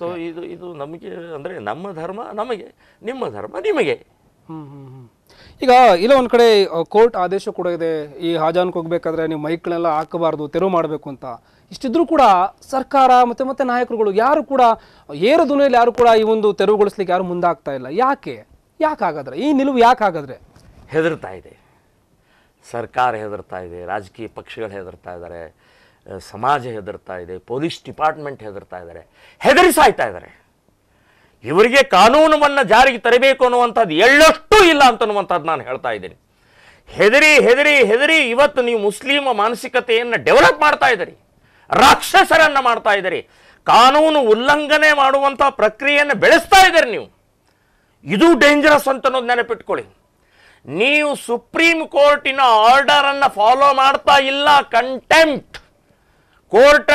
ಸೊ ಇದು ಇದು ನಮಗೆ ಅಂದರೆ ನಮ್ಮ ಧರ್ಮ ನಮಗೆ ನಿಮ್ಮ ಧರ್ಮ ನಿಮಗೆ ಈಗ ಇಲ್ಲ ಒಂದು ಕಡೆ ಕೋರ್ಟ್ ಆದೇಶ ಕೂಡ ಇದೆ ಈ ಹಾಜಾನ್ಗೆ ಹೋಗ್ಬೇಕಾದ್ರೆ ನೀವು ಮೈಕ್ನೆಲ್ಲ ಹಾಕಬಾರ್ದು ತೆರವು ಮಾಡಬೇಕು ಅಂತ ಇಷ್ಟಿದ್ರೂ ಕೂಡ ಸರ್ಕಾರ ಮತ್ತೆ ಮತ್ತೆ ನಾಯಕರುಗಳು ಯಾರು ಕೂಡ ಏರ ದುನಿಯಲ್ಲಿ ಯಾರು ಕೂಡ ಈ ಒಂದು ತೆರವುಗೊಳಿಸ್ಲಿಕ್ಕೆ ಯಾರು ಮುಂದಾಗ್ತಾ ಇಲ್ಲ ಯಾಕೆ ಯಾಕೆ ಹಾಗಾದ್ರೆ ಈ ನಿಲುವು ಯಾಕೆ ಹಾಗಾದ್ರೆ ಹೆದರ್ತಾ ಇದೆ ಸರ್ಕಾರ ಹೆದರ್ತಾ ಇದೆ ರಾಜಕೀಯ ಪಕ್ಷಗಳು ಹೆದರ್ತಾ ಇದ್ದಾರೆ ಸಮಾಜ ಹೆದರ್ತಾ ಇದೆ ಪೊಲೀಸ್ ಡಿಪಾರ್ಟ್ಮೆಂಟ್ ಹೆದರ್ತಾ ಇದ್ದಾರೆ ಹೆದರಿಸಾಯ್ತಾ ಇದ್ದಾರೆ ಇವರಿಗೆ ಕಾನೂನುವನ್ನು ಜಾರಿಗೆ ತರಬೇಕು ಅನ್ನುವಂಥದ್ದು ಎಳ್ಳಷ್ಟು ಇಲ್ಲ ಅಂತನ್ನುವಂಥದ್ದು ನಾನು ಹೇಳ್ತಾ ಇದ್ದೀನಿ ಹೆದರಿ ಹೆದರಿ ಹೆದರಿ ಇವತ್ತು ನೀವು ಮುಸ್ಲಿಮ ಮಾನಸಿಕತೆಯನ್ನು ಡೆವಲಪ್ ಮಾಡ್ತಾ ಇದ್ದೀರಿ ರಾಕ್ಷಸರನ್ನು ಮಾಡ್ತಾ ಇದ್ದೀರಿ ಕಾನೂನು ಉಲ್ಲಂಘನೆ ಮಾಡುವಂಥ ಪ್ರಕ್ರಿಯೆಯನ್ನು ಬೆಳೆಸ್ತಾ ಇದ್ದೀರಿ ನೀವು ಇದು ಡೇಂಜರಸ್ ಅಂತ ಅನ್ನೋದು ನೆನಪಿಟ್ಕೊಳ್ಳಿ ನೀವು ಸುಪ್ರೀಂ ಕೋರ್ಟಿನ ಆರ್ಡರನ್ನು ಫಾಲೋ ಮಾಡ್ತಾ ಇಲ್ಲ ಕಂಟೆಂಪ್ಟ್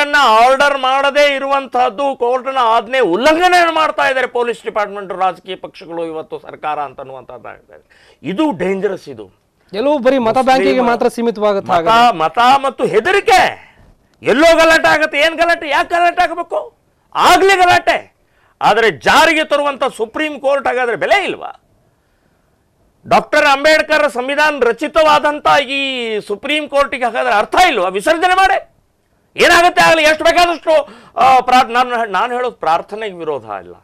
ಅನ್ನ ಆರ್ಡರ್ ಮಾಡದೇ ಇರುವಂತಹದ್ದು ನ ಆಜ್ಞೆ ಉಲ್ಲಂಘನೆ ಮಾಡ್ತಾ ಇದ್ದಾರೆ ಪೊಲೀಸ್ ಡಿಪಾರ್ಟ್ಮೆಂಟ್ ರಾಜಕೀಯ ಪಕ್ಷಗಳು ಇವತ್ತು ಸರ್ಕಾರ ಅಂತ ಇದು ಡೇಂಜರಸ್ ಇದು ಎಲ್ಲೋ ಬರೀ ಮತ ಬ್ಯಾಂಕಿಗೆ ಮಾತ್ರ ಸೀಮಿತವಾಗುತ್ತೆ ಮತ ಮತ್ತು ಹೆದರಿಕೆ ಎಲ್ಲೋ ಗಲಾಟೆ ಆಗುತ್ತೆ ಏನು ಗಲಾಟೆ ಯಾಕೆ ಗಲಾಟೆ ಆಗಬೇಕು ಆಗಲಿ ಗಲಾಟೆ ಆದರೆ ಜಾರಿಗೆ ತರುವಂತ ಸುಪ್ರೀಂ ಕೋರ್ಟ್ ಹಾಗಾದ್ರೆ ಬೆಲೆ ಇಲ್ವಾ ಡಾಕ್ಟರ್ ಅಂಬೇಡ್ಕರ್ ಸಂವಿಧಾನ ರಚಿತವಾದಂತ ಈ ಸುಪ್ರೀಂ ಕೋರ್ಟಿಗೆ ಹಾಗಾದ್ರೆ ಅರ್ಥ ಇಲ್ವಾ ವಿಸರ್ಜನೆ ಮಾಡಿ ಏನಾಗುತ್ತೆ ಆಗಲಿ ಎಷ್ಟು ಬೇಕಾದಷ್ಟು ನಾನು ನಾನು ಹೇಳೋದು ಪ್ರಾರ್ಥನೆಗೆ ವಿರೋಧ ಇಲ್ಲ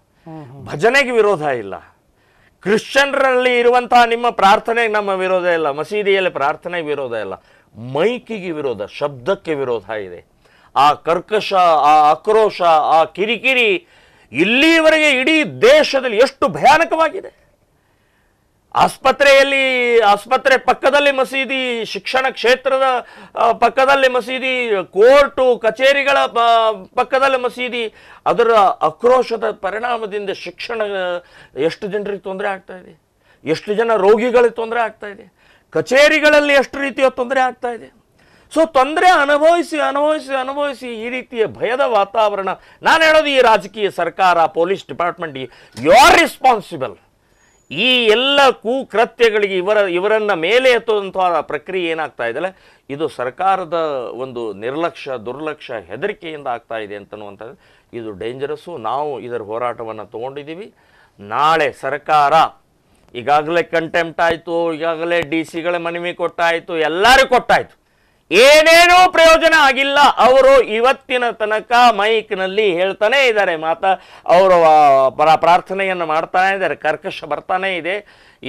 ಭಜನೆಗೆ ವಿರೋಧ ಇಲ್ಲ ಕ್ರಿಶ್ಚಿಯನ್ರಲ್ಲಿ ಇರುವಂತಹ ನಿಮ್ಮ ಪ್ರಾರ್ಥನೆಗೆ ನಮ್ಮ ವಿರೋಧ ಇಲ್ಲ ಮಸೀದಿಯಲ್ಲಿ ಪ್ರಾರ್ಥನೆಗೆ ವಿರೋಧ ಇಲ್ಲ ಮೈಕಿಗೆ ವಿರೋಧ ಶಬ್ದಕ್ಕೆ ವಿರೋಧ ಇದೆ ಆ ಕರ್ಕಶ ಆ ಆಕ್ರೋಶ ಆ ಕಿರಿಕಿರಿ ಇಲ್ಲಿವರೆಗೆ ಇಡೀ ದೇಶದಲ್ಲಿ ಎಷ್ಟು ಭಯಾನಕವಾಗಿದೆ ಆಸ್ಪತ್ರೆಯಲ್ಲಿ ಆಸ್ಪತ್ರೆ ಪಕ್ಕದಲ್ಲಿ ಮಸೀದಿ ಶಿಕ್ಷಣ ಕ್ಷೇತ್ರದ ಪಕ್ಕದಲ್ಲಿ ಮಸೀದಿ ಕೋರ್ಟು ಕಚೇರಿಗಳ ಪಕ್ಕದಲ್ಲಿ ಮಸೀದಿ ಅದರ ಆಕ್ರೋಶದ ಪರಿಣಾಮದಿಂದ ಶಿಕ್ಷಣ ಎಷ್ಟು ಜನರಿಗೆ ತೊಂದರೆ ಆಗ್ತಾ ಇದೆ ಎಷ್ಟು ಜನ ರೋಗಿಗಳಿಗೆ ತೊಂದರೆ ಆಗ್ತಾ ಇದೆ ಕಚೇರಿಗಳಲ್ಲಿ ಎಷ್ಟು ರೀತಿಯ ತೊಂದರೆ ಆಗ್ತಾ ಇದೆ ಸೊ ತೊಂದರೆ ಅನುಭವಿಸಿ ಅನುಭವಿಸಿ ಅನುಭವಿಸಿ ಈ ರೀತಿಯ ಭಯದ ವಾತಾವರಣ ನಾನು ಹೇಳೋದು ಈ ರಾಜಕೀಯ ಸರ್ಕಾರ police department you are responsible ಈ ಎಲ್ಲ ಕುಕೃತ್ಯಗಳಿಗೆ ಇವರ ಇವರನ್ನ ಮೇಲೆ ಎತ್ತುವಂಥ ಪ್ರಕ್ರಿಯೆ ಏನಾಗ್ತಾ ಇದೆಯಲ್ಲ ಇದು ಸರ್ಕಾರದ ಒಂದು ನಿರ್ಲಕ್ಷ್ಯ ದುರ್ಲಕ್ಷ್ಯ ಹೆದರಿಕೆಯಿಂದ ಆಗ್ತಾ ಇದೆ ಅಂತನ್ನುವಂಥದ್ದು ಇದು ಡೇಂಜರಸ್ಸು ನಾವು ಇದರ ಹೋರಾಟವನ್ನು ತೊಗೊಂಡಿದ್ದೀವಿ ನಾಳೆ ಸರ್ಕಾರ ಈಗಾಗಲೇ ಕಂಟೆಂಪ್ಟ್ ಆಯಿತು ಈಗಾಗಲೇ ಡಿ ಸಿಗಳ ಮನವಿ ಕೊಟ್ಟಾಯಿತು ಎಲ್ಲರೂ ಕೊಟ್ಟಾಯಿತು ಏನೇನೂ ಪ್ರಯೋಜನ ಆಗಿಲ್ಲ ಅವರು ಇವತ್ತಿನ ತನಕ ಮೈಕ್ನಲ್ಲಿ ಹೇಳ್ತಾನೆ ಇದ್ದಾರೆ ಮಾತ ಅವರು ಪ್ರಾರ್ಥನೆಯನ್ನು ಮಾಡ್ತಾನೆ ಇದ್ದಾರೆ ಕರ್ಕಶ ಬರ್ತಾನೆ ಇದೆ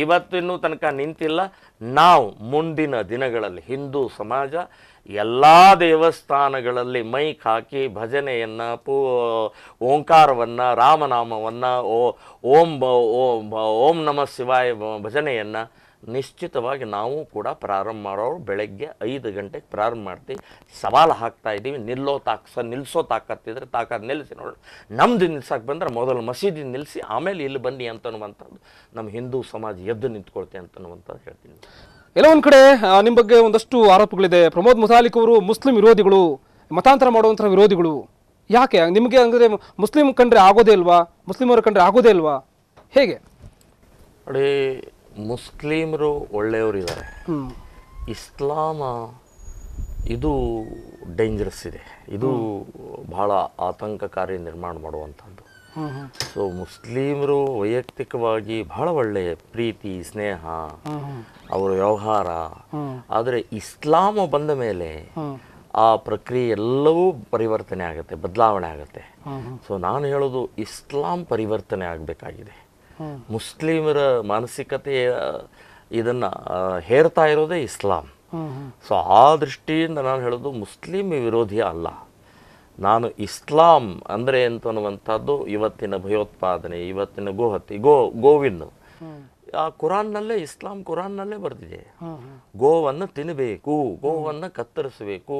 ಇವತ್ತಿನೂ ತನಕ ನಿಂತಿಲ್ಲ ನಾವು ಮುಂದಿನ ದಿನಗಳಲ್ಲಿ ಹಿಂದೂ ಸಮಾಜ ಎಲ್ಲ ದೇವಸ್ಥಾನಗಳಲ್ಲಿ ಮೈಕ್ ಹಾಕಿ ಭಜನೆಯನ್ನು ಪೂ ಓಂಕಾರವನ್ನು ರಾಮನಾಮವನ್ನು ಓಂ ಓಂ ನಮ ಶಿವಾಯ ಭಜನೆಯನ್ನು ನಿಶ್ಚಿತವಾಗಿ ನಾವು ಕೂಡ ಪ್ರಾರಂಭ ಮಾಡೋರು ಬೆಳಗ್ಗೆ ಐದು ಗಂಟೆಗೆ ಪ್ರಾರಂಭ ಮಾಡ್ತೀವಿ ಸವಾಲು ಹಾಕ್ತಾ ಇದ್ದೀವಿ ನಿಲ್ಲೋ ತಾಕ್ಸ ನಿಲ್ಲಿಸೋ ತಾಕತ್ತಿದ್ರೆ ತಾಕತ್ ನಿಲ್ಲಿಸಿ ನೋಡಿ ನಮ್ದು ನಿಲ್ಸಕ್ಕೆ ಬಂದರೆ ಮೊದಲು ಮಸೀದಿ ನಿಲ್ಲಿಸಿ ಆಮೇಲೆ ಇಲ್ಲಿ ಬನ್ನಿ ಅಂತನ್ನುವಂಥದ್ದು ನಮ್ಮ ಹಿಂದೂ ಸಮಾಜ ಎದ್ದು ನಿಂತ್ಕೊಳ್ತೀವಿ ಅಂತನ್ನುವಂಥದ್ದು ಹೇಳ್ತೀನಿ ಎಲ್ಲ ಒಂದು ಕಡೆ ನಿಮ್ಮ ಬಗ್ಗೆ ಒಂದಷ್ಟು ಆರೋಪಗಳಿದೆ ಪ್ರಮೋದ್ ಮುಸಾಲಿಕ್ ಅವರು ಮುಸ್ಲಿಂ ವಿರೋಧಿಗಳು ಮತಾಂತರ ಮಾಡುವಂಥ ವಿರೋಧಿಗಳು ಯಾಕೆ ನಿಮಗೆ ಅಂದರೆ ಮುಸ್ಲಿಂ ಕಂಡ್ರೆ ಆಗೋದೇ ಇಲ್ವಾ ಮುಸ್ಲಿಮರ ಕಂಡ್ರೆ ಆಗೋದೇ ಇಲ್ವಾ ಹೇಗೆ ನೋಡಿ ಮುಸ್ಲಿಮರು ಒಳ್ಳೆಯವರಿದ್ದಾರೆ ಇಸ್ಲಾಮ ಇದು ಡೇಂಜರಸ್ ಇದೆ ಇದು ಬಹಳ ಆತಂಕಕಾರಿ ನಿರ್ಮಾಣ ಮಾಡುವಂಥದ್ದು ಸೊ ಮುಸ್ಲಿಮರು ವೈಯಕ್ತಿಕವಾಗಿ ಬಹಳ ಒಳ್ಳೆಯ ಪ್ರೀತಿ ಸ್ನೇಹ ಅವರ ವ್ಯವಹಾರ ಆದರೆ ಇಸ್ಲಾಮ ಬಂದ ಮೇಲೆ ಆ ಪ್ರಕ್ರಿಯೆ ಎಲ್ಲವೂ ಪರಿವರ್ತನೆ ಆಗುತ್ತೆ ಬದಲಾವಣೆ ಆಗುತ್ತೆ ಸೊ ನಾನು ಹೇಳೋದು ಇಸ್ಲಾಂ ಪರಿವರ್ತನೆ ಆಗಬೇಕಾಗಿದೆ ಮುಸ್ಲಿಮರ ಮಾನಸಿಕತೆಯ ಇದನ್ನ ಹೇರ್ತಾ ಇರೋದೇ ಇಸ್ಲಾಂ ಸೊ ಆ ದೃಷ್ಟಿಯಿಂದ ನಾನು ಹೇಳೋದು ಮುಸ್ಲಿಂ ವಿರೋಧಿ ಅಲ್ಲ ನಾನು ಇಸ್ಲಾಂ ಅಂದರೆ ಅನ್ನುವಂಥದ್ದು ಇವತ್ತಿನ ಭಯೋತ್ಪಾದನೆ ಇವತ್ತಿನ ಗೋಹತ್ಯೆ ಗೋ ಗೋವಿಂದ್ ಆ ಕುರಾನ್ನಲ್ಲೇ ಇಸ್ಲಾಂ ಕುರಾನ್ನಲ್ಲೇ ಬರೆದಿದೆ ಗೋವನ್ನು ತಿನ್ನಬೇಕು ಗೋವನ್ನು ಕತ್ತರಿಸಬೇಕು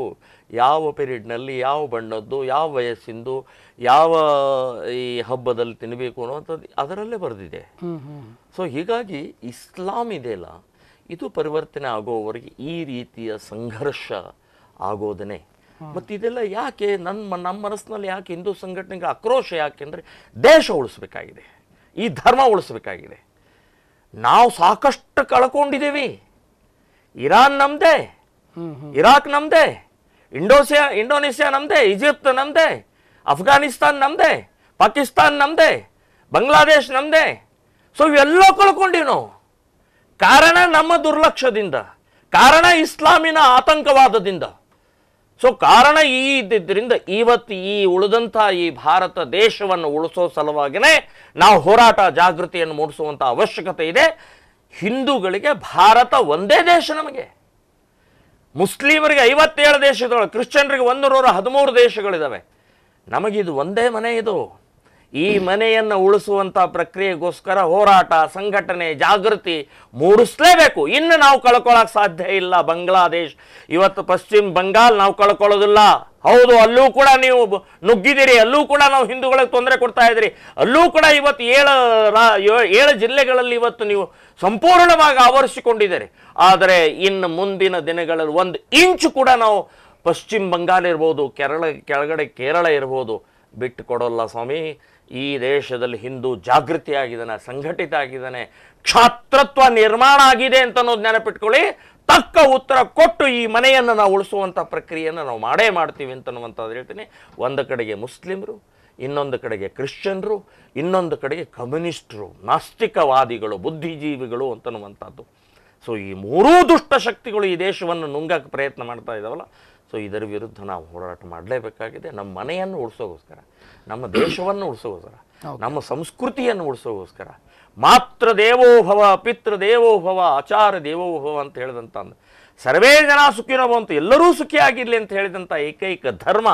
ಯಾವ ಪೀರಿಯಡ್ನಲ್ಲಿ ಯಾವ ಬಣ್ಣದ್ದು ಯಾವ ವಯಸ್ಸಿಂದು ಯಾವ ಈ ಹಬ್ಬದಲ್ಲಿ ತಿನ್ನಬೇಕು ಅನ್ನೋವಂಥದ್ದು ಅದರಲ್ಲೇ ಬರೆದಿದೆ ಸೊ ಹೀಗಾಗಿ ಇಸ್ಲಾಂ ಇದೆಯಲ್ಲ ಇದು ಪರಿವರ್ತನೆ ಆಗೋವರೆಗೆ ಈ ರೀತಿಯ ಸಂಘರ್ಷ ಆಗೋದನ್ನೇ ಮತ್ತು ಇದೆಲ್ಲ ಯಾಕೆ ನನ್ನ ನಮ್ಮ ಮನಸ್ಸಿನಲ್ಲಿ ಯಾಕೆ ಹಿಂದೂ ಸಂಘಟನೆಗೆ ಆಕ್ರೋಶ ಯಾಕೆಂದರೆ ದೇಶ ಉಳಿಸ್ಬೇಕಾಗಿದೆ ಈ ಧರ್ಮ ಉಳಿಸ್ಬೇಕಾಗಿದೆ ನಾವು ಸಾಕಷ್ಟು ಕಳ್ಕೊಂಡಿದ್ದೀವಿ ಇರಾನ್ ನಮ್ಮದೇ ಇರಾಕ್ ನಮ್ದೇ ಇಂಡೋಸಿಯಾ ಇಂಡೋನೇಷ್ಯಾ ನಮ್ದೇ ಈಜಿಪ್ಟ್ ನಮ್ದೇ ಅಫ್ಘಾನಿಸ್ತಾನ್ ನಮ್ದೇ ಪಾಕಿಸ್ತಾನ್ ನಮ್ದೇ ಬಾಂಗ್ಲಾದೇಶ್ ನಮ್ದೇ ಸೊ ಇವೆಲ್ಲ ಕಳ್ಕೊಂಡಿವಿ ನಾವು ಕಾರಣ ನಮ್ಮ ದುರ್ಲಕ್ಷ್ಯದಿಂದ ಕಾರಣ ಇಸ್ಲಾಮಿನ ಆತಂಕವಾದದಿಂದ ಸೊ ಕಾರಣ ಈ ಇದ್ದಿದ್ದರಿಂದ ಇವತ್ತು ಈ ಉಳಿದಂಥ ಈ ಭಾರತ ದೇಶವನ್ನು ಉಳಿಸೋ ಸಲುವಾಗಿನೇ ನಾವು ಹೋರಾಟ ಜಾಗೃತಿಯನ್ನು ಮೂಡಿಸುವಂಥ ಅವಶ್ಯಕತೆ ಇದೆ ಹಿಂದೂಗಳಿಗೆ ಭಾರತ ಒಂದೇ ದೇಶ ನಮಗೆ ಮುಸ್ಲಿಮರಿಗೆ ಐವತ್ತೇಳು ದೇಶದೊಳಗೆ ಕ್ರಿಶ್ಚಿಯನ್ರಿಗೆ ಒಂದು ನೂರ ಹದಿಮೂರು ದೇಶಗಳಿದ್ದಾವೆ ನಮಗಿದು ಒಂದೇ ಮನೆ ಇದು ಈ ಮನೆಯನ್ನು ಉಳಿಸುವಂಥ ಪ್ರಕ್ರಿಯೆಗೋಸ್ಕರ ಹೋರಾಟ ಸಂಘಟನೆ ಜಾಗೃತಿ ಮೂಡಿಸಲೇಬೇಕು ಇನ್ನು ನಾವು ಕಳ್ಕೊಳ್ಳೋಕೆ ಸಾಧ್ಯ ಇಲ್ಲ ಬಾಂಗ್ಲಾದೇಶ್ ಇವತ್ತು ಪಶ್ಚಿಮ ಬಂಗಾಲ್ ನಾವು ಕಳ್ಕೊಳ್ಳೋದಿಲ್ಲ ಹೌದು ಅಲ್ಲೂ ಕೂಡ ನೀವು ನುಗ್ಗಿದಿರಿ ಅಲ್ಲೂ ಕೂಡ ನಾವು ಹಿಂದೂಗಳಿಗೆ ತೊಂದರೆ ಕೊಡ್ತಾ ಇದ್ದೀರಿ ಅಲ್ಲೂ ಕೂಡ ಇವತ್ತು ಏಳು ರಾ ಏಳು ಜಿಲ್ಲೆಗಳಲ್ಲಿ ಇವತ್ತು ನೀವು ಸಂಪೂರ್ಣವಾಗಿ ಆವರಿಸಿಕೊಂಡಿದ್ದೀರಿ ಆದರೆ ಇನ್ನು ಮುಂದಿನ ದಿನಗಳಲ್ಲಿ ಒಂದು ಇಂಚು ಕೂಡ ನಾವು ಪಶ್ಚಿಮ ಬಂಗಾಲ್ ಇರ್ಬೋದು ಕೇರಳ ಕೆಳಗಡೆ ಕೇರಳ ಇರ್ಬೋದು ಬಿಟ್ಟು ಕೊಡೋಲ್ಲ ಸ್ವಾಮಿ ಈ ದೇಶದಲ್ಲಿ ಹಿಂದೂ ಜಾಗೃತಿ ಆಗಿದ್ದಾನೆ ಸಂಘಟಿತ ಆಗಿದ್ದಾನೆ ಕ್ಷಾತ್ರತ್ವ ನಿರ್ಮಾಣ ಆಗಿದೆ ಅಂತ ಅನ್ನೋದು ನೆನಪಿಟ್ಕೊಳ್ಳಿ ತಕ್ಕ ಉತ್ತರ ಕೊಟ್ಟು ಈ ಮನೆಯನ್ನು ನಾವು ಉಳಿಸುವಂಥ ಪ್ರಕ್ರಿಯೆಯನ್ನು ನಾವು ಮಾಡೇ ಮಾಡ್ತೀವಿ ಅಂತನ್ನುವಂಥದ್ದು ಹೇಳ್ತೀನಿ ಒಂದು ಕಡೆಗೆ ಮುಸ್ಲಿಮರು ಇನ್ನೊಂದು ಕಡೆಗೆ ಕ್ರಿಶ್ಚಿಯನ್ರು ಇನ್ನೊಂದು ಕಡೆಗೆ ಕಮ್ಯುನಿಸ್ಟ್ರು ನಾಸ್ತಿಕವಾದಿಗಳು ಬುದ್ಧಿಜೀವಿಗಳು ಅಂತನ್ನುವಂಥದ್ದು ಸೊ ಈ ಮೂರೂ ದುಷ್ಟ ಶಕ್ತಿಗಳು ಈ ದೇಶವನ್ನು ನುಂಗಕ್ಕೆ ಪ್ರಯತ್ನ ಮಾಡ್ತಾ ಇದ್ದಾವಲ್ಲ ಸೊ ಇದರ ವಿರುದ್ಧ ನಾವು ಹೋರಾಟ ಮಾಡಲೇಬೇಕಾಗಿದೆ ನಮ್ಮ ಮನೆಯನ್ನು ಉಳಿಸೋಗೋಸ್ಕರ ನಮ್ಮ ದೇಶವನ್ನು ಉಳಿಸೋಗೋಸ್ಕರ ನಮ್ಮ ಸಂಸ್ಕೃತಿಯನ್ನು ಉಳಿಸೋಗೋಸ್ಕರ ಮಾತ್ರ ದೇವೋಭವ ಪಿತೃ ದೇವೋಭವ ಆಚಾರ ದೇವೋಭವ ಅಂತ ಹೇಳಿದಂಥ ಸರ್ವೇ ಜನ ಸುಖಿನೋ ಬಂತು ಎಲ್ಲರೂ ಸುಖಿಯಾಗಿರಲಿ ಅಂತ ಹೇಳಿದಂಥ ಏಕೈಕ ಧರ್ಮ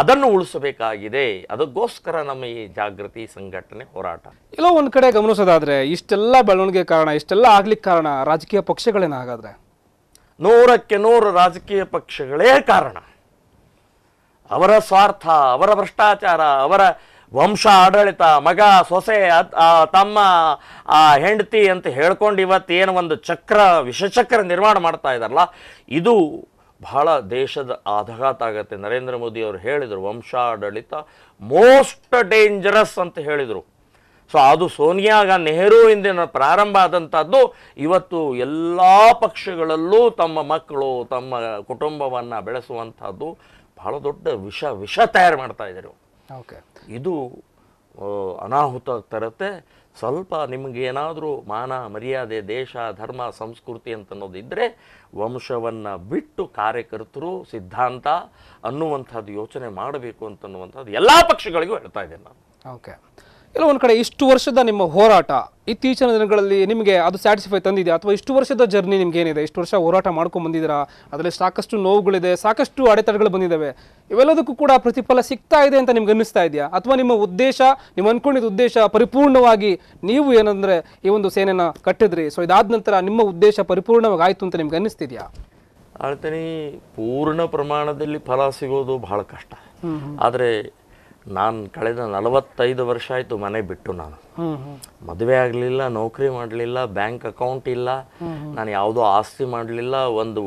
ಅದನ್ನು ಉಳಿಸಬೇಕಾಗಿದೆ ಅದಕ್ಕೋಸ್ಕರ ನಮ್ಮ ಈ ಜಾಗೃತಿ ಸಂಘಟನೆ ಹೋರಾಟ ಎಲ್ಲೋ ಒಂದು ಕಡೆ ಗಮನಿಸೋದಾದ್ರೆ ಇಷ್ಟೆಲ್ಲ ಬೆಳವಣಿಗೆ ಕಾರಣ ಇಷ್ಟೆಲ್ಲ ಆಗ್ಲಿಕ್ಕೆ ಕಾರಣ ರಾಜಕೀಯ ಪಕ್ಷಗಳೇನಾಗಾದ್ರೆ ನೂರಕ್ಕೆ ನೂರು ರಾಜಕೀಯ ಪಕ್ಷಗಳೇ ಕಾರಣ ಅವರ ಸ್ವಾರ್ಥ ಅವರ ಭ್ರಷ್ಟಾಚಾರ ಅವರ ವಂಶ ಆಡಳಿತ ಮಗ ಸೊಸೆ ತಮ್ಮ ಆ ಹೆಂಡತಿ ಅಂತ ಹೇಳ್ಕೊಂಡು ಇವತ್ತೇನು ಒಂದು ಚಕ್ರ ವಿಷಚಕ್ರ ನಿರ್ಮಾಣ ಮಾಡ್ತಾ ಇದ್ದಾರಲ್ಲ ಇದು ಬಹಳ ದೇಶದ ಆಘಾತ ಆಗತ್ತೆ ನರೇಂದ್ರ ಮೋದಿ ಅವರು ಹೇಳಿದರು ವಂಶಾಡಳಿತ ಮೋಸ್ಟ್ ಡೇಂಜರಸ್ ಅಂತ ಹೇಳಿದರು ಸೊ ಅದು ಸೋನಿಯಾ ನೆಹರು ಹಿಂದಿನ ಪ್ರಾರಂಭ ಆದಂಥದ್ದು ಇವತ್ತು ಎಲ್ಲ ಪಕ್ಷಗಳಲ್ಲೂ ತಮ್ಮ ಮಕ್ಕಳು ತಮ್ಮ ಕುಟುಂಬವನ್ನು ಬೆಳೆಸುವಂಥದ್ದು ಬಹಳ ದೊಡ್ಡ ವಿಷ ವಿಷ ತಯಾರು ಮಾಡ್ತಾ ಇದ್ದಾರೆ ಓಕೆ ಇದು ಅನಾಹುತ ತರುತ್ತೆ ಸ್ವಲ್ಪ ನಿಮಗೇನಾದರೂ ಮಾನ ಮರ್ಯಾದೆ ದೇಶ ಧರ್ಮ ಸಂಸ್ಕೃತಿ ಅಂತ ಅನ್ನೋದಿದ್ದರೆ ವಂಶವನ್ನು ಬಿಟ್ಟು ಕಾರ್ಯಕರ್ತರು ಸಿದ್ಧಾಂತ ಅನ್ನುವಂಥದ್ದು ಯೋಚನೆ ಮಾಡಬೇಕು ಅಂತನ್ನುವಂಥದ್ದು ಎಲ್ಲ ಪಕ್ಷಗಳಿಗೂ ಹೇಳ್ತಾ ಇದ್ದೇನೆ ನಾನು ಓಕೆ ಇಲ್ಲ ಒಂದು ಕಡೆ ಇಷ್ಟು ವರ್ಷದ ನಿಮ್ಮ ಹೋರಾಟ ಇತ್ತೀಚಿನ ದಿನಗಳಲ್ಲಿ ನಿಮಗೆ ಅದು ಸ್ಯಾಟಿಸ್ಫೈ ತಂದಿದೆ ಅಥವಾ ಇಷ್ಟು ವರ್ಷದ ಜರ್ನಿ ನಿಮ್ಗೆ ಏನಿದೆ ಇಷ್ಟು ವರ್ಷ ಹೋರಾಟ ಮಾಡ್ಕೊಂಡು ಬಂದಿದ್ದೀರಾ ಅದರಲ್ಲಿ ಸಾಕಷ್ಟು ನೋವುಗಳಿದೆ ಸಾಕಷ್ಟು ಅಡೆತಡೆಗಳು ಬಂದಿದ್ದಾವೆ ಇವೆಲ್ಲದಕ್ಕೂ ಕೂಡ ಪ್ರತಿಫಲ ಸಿಗ್ತಾ ಇದೆ ಅಂತ ನಿಮ್ಗೆ ಅನ್ನಿಸ್ತಾ ಇದೆಯಾ ಅಥವಾ ನಿಮ್ಮ ಉದ್ದೇಶ ನೀವು ಅನ್ಕೊಂಡಿದ್ದ ಉದ್ದೇಶ ಪರಿಪೂರ್ಣವಾಗಿ ನೀವು ಏನಂದರೆ ಈ ಒಂದು ಸೇನೆನ ಕಟ್ಟಿದ್ರಿ ಸೊ ಇದಾದ ನಂತರ ನಿಮ್ಮ ಉದ್ದೇಶ ಪರಿಪೂರ್ಣವಾಗಿ ಆಯಿತು ಅಂತ ನಿಮ್ಗೆ ಅನ್ನಿಸ್ತಿದೆಯಾ ಅಳ್ತೀನಿ ಪೂರ್ಣ ಪ್ರಮಾಣದಲ್ಲಿ ಫಲ ಸಿಗೋದು ಬಹಳ ಕಷ್ಟ ಆದರೆ ನಾನು ಕಳೆದ ನಲವತ್ತೈದು ವರ್ಷ ಆಯಿತು ಮನೆ ಬಿಟ್ಟು ನಾನು ಮದುವೆ ಆಗಲಿಲ್ಲ ನೌಕರಿ ಮಾಡಲಿಲ್ಲ ಬ್ಯಾಂಕ್ ಅಕೌಂಟ್ ಇಲ್ಲ ನಾನು ಯಾವುದೋ ಆಸ್ತಿ ಮಾಡಲಿಲ್ಲ ಒಂದು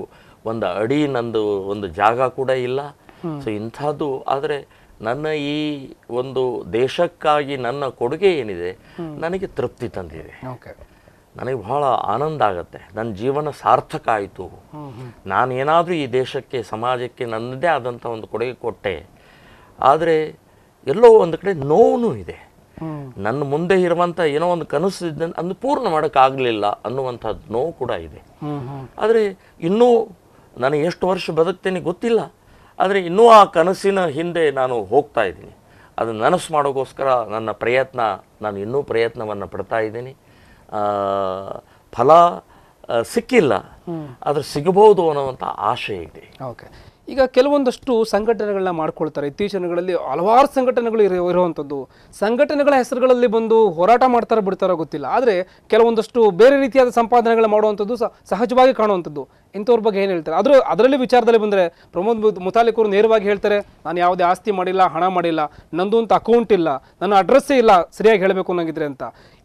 ಒಂದು ಅಡಿ ನಂದು ಒಂದು ಜಾಗ ಕೂಡ ಇಲ್ಲ ಸೊ ಇಂಥದ್ದು ಆದರೆ ನನ್ನ ಈ ಒಂದು ದೇಶಕ್ಕಾಗಿ ನನ್ನ ಕೊಡುಗೆ ಏನಿದೆ ನನಗೆ ತೃಪ್ತಿ ತಂದಿದೆ ನನಗೆ ಬಹಳ ಆನಂದ ಆಗುತ್ತೆ ನನ್ನ ಜೀವನ ಸಾರ್ಥಕ ಆಯಿತು ನಾನೇನಾದರೂ ಈ ದೇಶಕ್ಕೆ ಸಮಾಜಕ್ಕೆ ನನ್ನದೇ ಆದಂಥ ಒಂದು ಕೊಡುಗೆ ಕೊಟ್ಟೆ ಆದರೆ ಎಲ್ಲೋ ಒಂದು ಕಡೆ ನೋವು ಇದೆ ನನ್ನ ಮುಂದೆ ಇರುವಂಥ ಏನೋ ಒಂದು ಕನಸು ಇದ್ದನ್ನು ಅದನ್ನು ಪೂರ್ಣ ಮಾಡೋಕ್ಕಾಗಲಿಲ್ಲ ಅನ್ನುವಂಥ ನೋವು ಕೂಡ ಇದೆ ಆದರೆ ಇನ್ನೂ ನಾನು ಎಷ್ಟು ವರ್ಷ ಬದುಕ್ತೇನೆ ಗೊತ್ತಿಲ್ಲ ಆದರೆ ಇನ್ನೂ ಆ ಕನಸಿನ ಹಿಂದೆ ನಾನು ಹೋಗ್ತಾ ಇದ್ದೀನಿ ಅದು ನನಸು ಮಾಡೋಕ್ಕೋಸ್ಕರ ನನ್ನ ಪ್ರಯತ್ನ ನಾನು ಇನ್ನೂ ಪ್ರಯತ್ನವನ್ನು ಪಡ್ತಾ ಇದ್ದೀನಿ ಫಲ ಸಿಕ್ಕಿಲ್ಲ ಆದರೆ ಸಿಗಬಹುದು ಅನ್ನೋವಂಥ ಆಶೆ ಇದೆ ಓಕೆ ಈಗ ಕೆಲವೊಂದಷ್ಟು ಸಂಘಟನೆಗಳನ್ನ ಮಾಡ್ಕೊಳ್ತಾರೆ ಇತ್ತೀಚಿನಗಳಲ್ಲಿ ಹಲವಾರು ಸಂಘಟನೆಗಳು ಇರೋ ಇರುವಂಥದ್ದು ಸಂಘಟನೆಗಳ ಹೆಸರುಗಳಲ್ಲಿ ಬಂದು ಹೋರಾಟ ಮಾಡ್ತಾರೆ ಬಿಡ್ತಾರೋ ಗೊತ್ತಿಲ್ಲ ಆದರೆ ಕೆಲವೊಂದಷ್ಟು ಬೇರೆ ರೀತಿಯಾದ ಸಂಪಾದನೆಗಳು ಮಾಡುವಂಥದ್ದು ಸಹಜವಾಗಿ ಕಾಣುವಂಥದ್ದು ಇಂಥವ್ರ ಬಗ್ಗೆ ಏನು ಹೇಳ್ತಾರೆ ಆದರೂ ಅದರಲ್ಲಿ ವಿಚಾರದಲ್ಲಿ ಬಂದರೆ ಪ್ರಮೋದ್ ಮುತಾಲಿಕರು ನೇರವಾಗಿ ಹೇಳ್ತಾರೆ ನಾನು ಯಾವುದೇ ಆಸ್ತಿ ಮಾಡಿಲ್ಲ ಹಣ ಮಾಡಿಲ್ಲ ನಂದು ಅಂತ ಅಕೌಂಟ್ ಇಲ್ಲ ನನ್ನ ಅಡ್ರೆಸ್ಸೇ ಇಲ್ಲ ಸರಿಯಾಗಿ ಹೇಳಬೇಕು ಅನ್ನೋಂಗಿದ್ರೆ ಅಂತ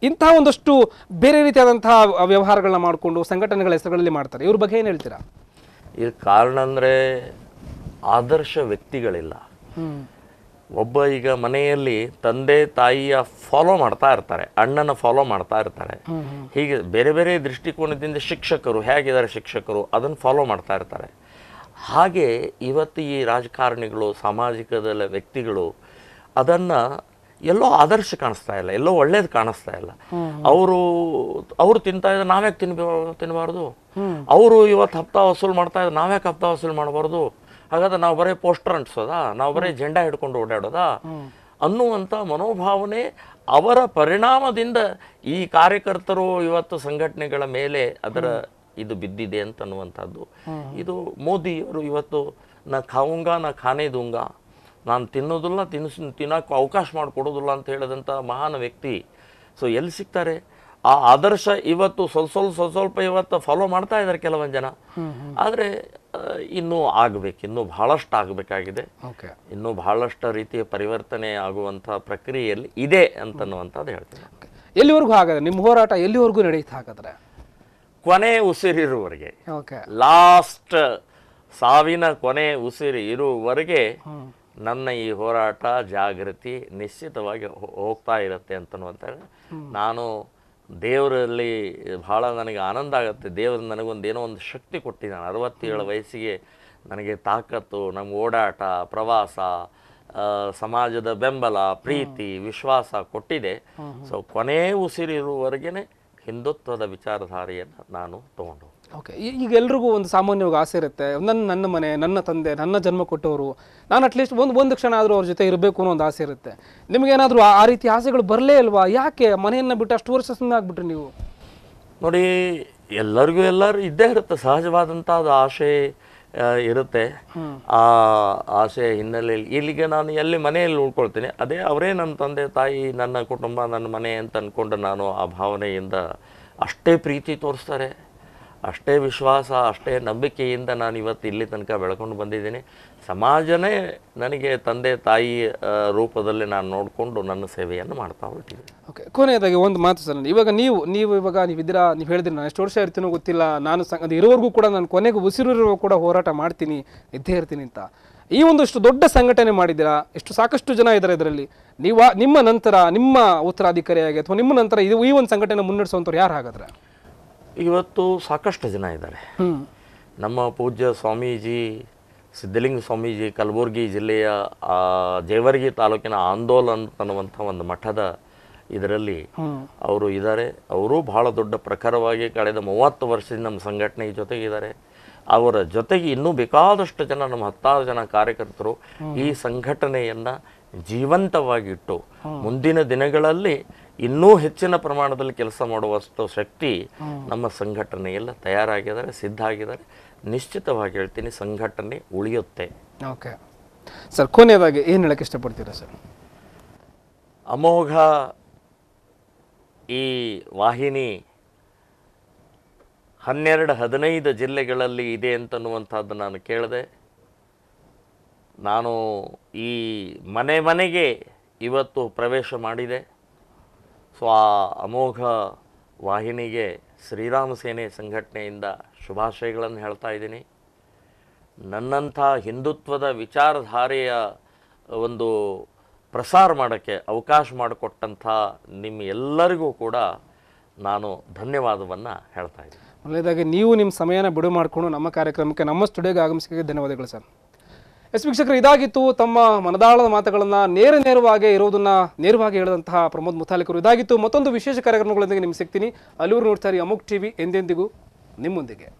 ಇಂಥ ಒಂದಷ್ಟು ಬೇರೆ ರೀತಿಯಾದಂತಹ ವ್ಯವಹಾರಗಳನ್ನ ಮಾಡಿಕೊಂಡು ಸಂಘಟನೆಗಳ ಹೆಸರುಗಳಲ್ಲಿ ಮಾಡ್ತಾರೆ ಇವ್ರ ಬಗ್ಗೆ ಏನು ಹೇಳ್ತೀರಾ ಇದು ಕಾರಣ ಅಂದರೆ ಆದರ್ಶ ವ್ಯಕ್ತಿಗಳಿಲ್ಲ ಒಬ್ಬ ಈಗ ಮನೆಯಲ್ಲಿ ತಂದೆ ತಾಯಿಯ ಫಾಲೋ ಮಾಡ್ತಾ ಇರ್ತಾರೆ ಅಣ್ಣನ ಫಾಲೋ ಮಾಡ್ತಾ ಇರ್ತಾರೆ ಹೀಗೆ ಬೇರೆ ಬೇರೆ ದೃಷ್ಟಿಕೋನದಿಂದ ಶಿಕ್ಷಕರು ಹೇಗಿದ್ದಾರೆ ಶಿಕ್ಷಕರು ಅದನ್ನು ಫಾಲೋ ಮಾಡ್ತಾ ಇರ್ತಾರೆ ಹಾಗೆ ಇವತ್ತು ಈ ರಾಜಕಾರಣಿಗಳು ಸಾಮಾಜಿಕದಲ್ಲ ವ್ಯಕ್ತಿಗಳು ಅದನ್ನು ಎಲ್ಲೋ ಆದರ್ಶ ಕಾಣಿಸ್ತಾ ಇಲ್ಲ ಎಲ್ಲೋ ಒಳ್ಳೇದು ಕಾಣಿಸ್ತಾ ಇಲ್ಲ ಅವರು ಅವರು ತಿಂತಾ ಇದ್ದಾರೆ ನಾವ್ಯಾಕೆ ತಿನ್ಬ ತಿನ್ನಬಾರ್ದು ಅವರು ಇವತ್ತು ಹಪ್ತಾ ವಸೂಲ್ ಮಾಡ್ತಾ ಇದ್ದಾರೆ ನಾವ್ಯಾಕೆ ಹಪ್ತಾ ವಸೂಲ್ ಮಾಡಬಾರ್ದು ಹಾಗಾದ್ರೆ ನಾವು ಬರೀ ಪೋಸ್ಟರ್ ಅಂಟಿಸೋದಾ ನಾವು ಬರೀ ಜೆಂಡಾ ಹಿಡ್ಕೊಂಡು ಓಡಾಡೋದಾ ಅನ್ನುವಂಥ ಮನೋಭಾವನೆ ಅವರ ಪರಿಣಾಮದಿಂದ ಈ ಕಾರ್ಯಕರ್ತರು ಇವತ್ತು ಸಂಘಟನೆಗಳ ಮೇಲೆ ಅದರ ಇದು ಬಿದ್ದಿದೆ ಅಂತ ಅನ್ನುವಂಥದ್ದು ಇದು ಮೋದಿಯವರು ಇವತ್ತು ನಾ ಖಾವುಂಗ ನಾ ಖಾನೇ ದುಂಗ ನಾನು ತಿನ್ನೋದಿಲ್ಲ ತಿನ್ನಿಸ್ ತಿನ್ನೋಕೆ ಅವಕಾಶ ಮಾಡಿಕೊಡೋದಿಲ್ಲ ಅಂತ ಹೇಳಿದಂಥ ಮಹಾನ್ ವ್ಯಕ್ತಿ ಸೊ ಎಲ್ಲಿ ಸಿಗ್ತಾರೆ ಆ ಆದರ್ಶ ಇವತ್ತು ಸ್ವಲ್ಪ ಸ್ವಲ್ಪ ಸ್ವಲ್ಪ ಸ್ವಲ್ಪ ಇವತ್ತು ಫಾಲೋ ಮಾಡ್ತಾ ಇದ್ದಾರೆ ಕೆಲವೊಂದು ಜನ ಆದರೆ ಇನ್ನು ಆಗಬೇಕು ಇನ್ನು ಬಹಳಷ್ಟು ಆಗಬೇಕಾಗಿದೆ ಇನ್ನು ಬಹಳಷ್ಟು ರೀತಿಯ ಪರಿವರ್ತನೆ ಆಗುವಂಥ ಪ್ರಕ್ರಿಯೆಯಲ್ಲಿ ಇದೆ ಅಂತನ್ನುವಂಥದ್ದು ಹೇಳ್ತೀನಿ ಎಲ್ಲಿವರೆಗೂ ಹಾಗಾದ್ರೆ ನಿಮ್ಮ ಹೋರಾಟ ಎಲ್ಲಿವರೆಗೂ ನಡೆಯುತ್ತೆ ಹಾಗಾದ್ರೆ ಕೊನೆ ಉಸಿರಿರುವವರೆಗೆ ಲಾಸ್ಟ್ ಸಾವಿನ ಕೊನೆ ಉಸಿರಿ ಇರುವವರೆಗೆ ನನ್ನ ಈ ಹೋರಾಟ ಜಾಗೃತಿ ನಿಶ್ಚಿತವಾಗಿ ಹೋಗ್ತಾ ಇರುತ್ತೆ ಅಂತನ್ನುವಂಥ ನಾನು ದೇವರಲ್ಲಿ ಭಾಳ ನನಗೆ ಆನಂದ ಆಗುತ್ತೆ ದೇವರು ನನಗೊಂದು ಏನೋ ಒಂದು ಶಕ್ತಿ ಕೊಟ್ಟಿದ್ದಾನೆ ಅರವತ್ತೇಳು ವಯಸ್ಸಿಗೆ ನನಗೆ ತಾಕತ್ತು ನಮ್ಮ ಓಡಾಟ ಪ್ರವಾಸ ಸಮಾಜದ ಬೆಂಬಲ ಪ್ರೀತಿ ವಿಶ್ವಾಸ ಕೊಟ್ಟಿದೆ ಸೊ ಕೊನೆ ಉಸಿರಿರುವವರೆಗೇ ಹಿಂದುತ್ವದ ವಿಚಾರಧಾರೆಯನ್ನು ನಾನು ತಗೊಂಡು ಓಕೆ ಈಗ ಎಲ್ರಿಗೂ ಒಂದು ಸಾಮಾನ್ಯವಾಗಿ ಆಸೆ ಇರುತ್ತೆ ನನ್ನ ನನ್ನ ಮನೆ ನನ್ನ ತಂದೆ ನನ್ನ ಜನ್ಮ ಕೊಟ್ಟವರು ನಾನು ಅಟ್ಲೀಸ್ಟ್ ಒಂದು ಒಂದು ಕ್ಷಣ ಆದರೂ ಅವ್ರ ಜೊತೆ ಇರಬೇಕು ಅನ್ನೋ ಒಂದು ಆಸೆ ಇರುತ್ತೆ ನಿಮಗೇನಾದರೂ ಆ ರೀತಿ ಆಸೆಗಳು ಬರಲೇ ಇಲ್ವಾ ಯಾಕೆ ಮನೆಯನ್ನು ಬಿಟ್ಟು ಅಷ್ಟು ವರ್ಷ ಸುಮ್ಮನೆ ಆಗ್ಬಿಟ್ರಿ ನೀವು ನೋಡಿ ಎಲ್ಲರಿಗೂ ಎಲ್ಲರೂ ಇದ್ದೇ ಇರುತ್ತೆ ಸಹಜವಾದಂಥ ಅದು ಆಸೆ ಇರುತ್ತೆ ಆ ಆಸೆ ಹಿನ್ನೆಲೆಯಲ್ಲಿ ಇಲ್ಲಿಗೆ ನಾನು ಎಲ್ಲಿ ಮನೆಯಲ್ಲಿ ಉಳ್ಕೊಳ್ತೀನಿ ಅದೇ ಅವರೇ ನನ್ನ ತಂದೆ ತಾಯಿ ನನ್ನ ಕುಟುಂಬ ನನ್ನ ಮನೆ ಅಂತ ಅಂದ್ಕೊಂಡು ನಾನು ಆ ಭಾವನೆಯಿಂದ ಅಷ್ಟೇ ಪ್ರೀತಿ ತೋರಿಸ್ತಾರೆ ಅಷ್ಟೇ ವಿಶ್ವಾಸ ಅಷ್ಟೇ ನಂಬಿಕೆಯಿಂದ ನಾನು ಇವತ್ತು ಇಲ್ಲಿ ತನಕ ಬೆಳ್ಕೊಂಡು ಬಂದಿದ್ದೀನಿ ಸಮಾಜನೇ ನನಗೆ ತಂದೆ ತಾಯಿ ರೂಪದಲ್ಲಿ ನಾನು ನೋಡಿಕೊಂಡು ನನ್ನ ಸೇವೆಯನ್ನು ಮಾಡ್ತಾ ಹೋಗ್ತೀನಿ ಓಕೆ ಕೊನೆಯದಾಗಿ ಒಂದು ಮಾತು ಸರ್ ಇವಾಗ ನೀವು ನೀವು ಇವಾಗ ನೀವು ಇದ್ದೀರಾ ನೀವು ಹೇಳಿದ್ರಿ ನಾನು ಎಷ್ಟು ವರ್ಷ ಇರ್ತೀನೋ ಗೊತ್ತಿಲ್ಲ ನಾನು ಅದು ಇರೋವರೆಗೂ ಕೂಡ ನಾನು ಕೊನೆಗೆ ಉಸಿರಿರುವ ಕೂಡ ಹೋರಾಟ ಮಾಡ್ತೀನಿ ಇದ್ದೇ ಇರ್ತೀನಿ ಅಂತ ಈ ಒಂದಷ್ಟು ದೊಡ್ಡ ಸಂಘಟನೆ ಮಾಡಿದ್ದೀರಾ ಎಷ್ಟು ಸಾಕಷ್ಟು ಜನ ಇದ್ದಾರೆ ಇದರಲ್ಲಿ ನೀವು ನಿಮ್ಮ ನಂತರ ನಿಮ್ಮ ಉತ್ತರಾಧಿಕಾರಿಯಾಗಿ ಅಥವಾ ನಿಮ್ಮ ನಂತರ ಇದು ಈ ಒಂದು ಸಂಘಟನೆ ಮುನ್ನಡೆಸುವಂಥವ್ರು ಯಾರು ಹಾಗಾದ್ರೆ ಇವತ್ತು ಸಾಕಷ್ಟು ಜನ ಇದ್ದಾರೆ ನಮ್ಮ ಪೂಜ್ಯ ಸ್ವಾಮೀಜಿ ಸಿದ್ಧಲಿಂಗ ಸ್ವಾಮೀಜಿ ಕಲಬುರಗಿ ಜಿಲ್ಲೆಯ ಜೇವರ್ಗಿ ತಾಲೂಕಿನ ಆಂದೋಲನ್ ಅನ್ನುವಂಥ ಒಂದು ಮಠದ ಇದರಲ್ಲಿ ಅವರು ಇದ್ದಾರೆ ಅವರು ಬಹಳ ದೊಡ್ಡ ಪ್ರಖರವಾಗಿ ಕಳೆದ ಮೂವತ್ತು ವರ್ಷದಿಂದ ನಮ್ಮ ಸಂಘಟನೆ ಜೊತೆಗಿದ್ದಾರೆ ಅವರ ಜೊತೆಗೆ ಇನ್ನೂ ಬೇಕಾದಷ್ಟು ಜನ ನಮ್ಮ ಹತ್ತಾರು ಜನ ಕಾರ್ಯಕರ್ತರು ಈ ಸಂಘಟನೆಯನ್ನು ಜೀವಂತವಾಗಿಟ್ಟು ಮುಂದಿನ ದಿನಗಳಲ್ಲಿ ಇನ್ನೂ ಹೆಚ್ಚಿನ ಪ್ರಮಾಣದಲ್ಲಿ ಕೆಲಸ ಮಾಡುವಷ್ಟು ಶಕ್ತಿ ನಮ್ಮ ಸಂಘಟನೆಯೆಲ್ಲ ತಯಾರಾಗಿದ್ದಾರೆ ಸಿದ್ಧ ಆಗಿದ್ದಾರೆ ನಿಶ್ಚಿತವಾಗಿ ಹೇಳ್ತೀನಿ ಸಂಘಟನೆ ಉಳಿಯುತ್ತೆ ಓಕೆ ಸರ್ ಕೊನೆಯದಾಗಿ ಏನು ಹೇಳಕ್ಕೆ ಇಷ್ಟಪಡ್ತೀರಾ ಸರ್ ಅಮೋಘ ಈ ವಾಹಿನಿ ಹನ್ನೆರಡು ಹದಿನೈದು ಜಿಲ್ಲೆಗಳಲ್ಲಿ ಇದೆ ಅಂತನ್ನುವಂಥದ್ದು ನಾನು ಕೇಳಿದೆ ನಾನು ಈ ಮನೆ ಮನೆಗೆ ಇವತ್ತು ಪ್ರವೇಶ ಮಾಡಿದೆ ಸೊ ಆ ಅಮೋಘ ವಾಹಿನಿಗೆ ಶ್ರೀರಾಮ ಸೇನೆ ಸಂಘಟನೆಯಿಂದ ಶುಭಾಶಯಗಳನ್ನು ಹೇಳ್ತಾ ಇದ್ದೀನಿ ನನ್ನಂಥ ಹಿಂದುತ್ವದ ವಿಚಾರಧಾರೆಯ ಒಂದು ಪ್ರಸಾರ ಮಾಡೋಕ್ಕೆ ಅವಕಾಶ ಮಾಡಿಕೊಟ್ಟಂಥ ನಿಮ್ಮ ಎಲ್ಲರಿಗೂ ಕೂಡ ನಾನು ಧನ್ಯವಾದವನ್ನು ಹೇಳ್ತಾ ಇದ್ದೀನಿ ಒಳ್ಳೆಯದಾಗಿ ನೀವು ನಿಮ್ಮ ಸಮಯನ ಬಿಡು ಮಾಡಿಕೊಂಡು ನಮ್ಮ ಕಾರ್ಯಕ್ರಮಕ್ಕೆ ನಮ್ಮ ಸ್ಟುಡಿಯೋಗೆ ಆಗಮಿಸಿಗೆ ಧನ್ಯವಾದಗಳು ಸರ್ ಎಸ್ ವೀಕ್ಷಕರು ಇದಾಗಿತ್ತು ತಮ್ಮ ಮನದಾಳದ ಮಾತುಗಳನ್ನು ನೇರ ನೇರವಾಗಿ ಇರೋದನ್ನು ನೇರವಾಗಿ ಹೇಳಿದಂತಹ ಪ್ರಮೋದ್ ಮುತಾಲಿಕರು ಇದಾಗಿತ್ತು ಮತ್ತೊಂದು ವಿಶೇಷ ಕಾರ್ಯಕ್ರಮಗಳೊಂದಿಗೆ ನಿಮ್ಗೆ ಸಿಗ್ತೀನಿ ಅಲ್ಲಿವರು ನೋಡ್ತಾರೆ ಅಮುಕ್ ಟಿವಿ ಎಂದೆಂದಿಗೂ ನಿಮ್ಮೊಂದಿಗೆ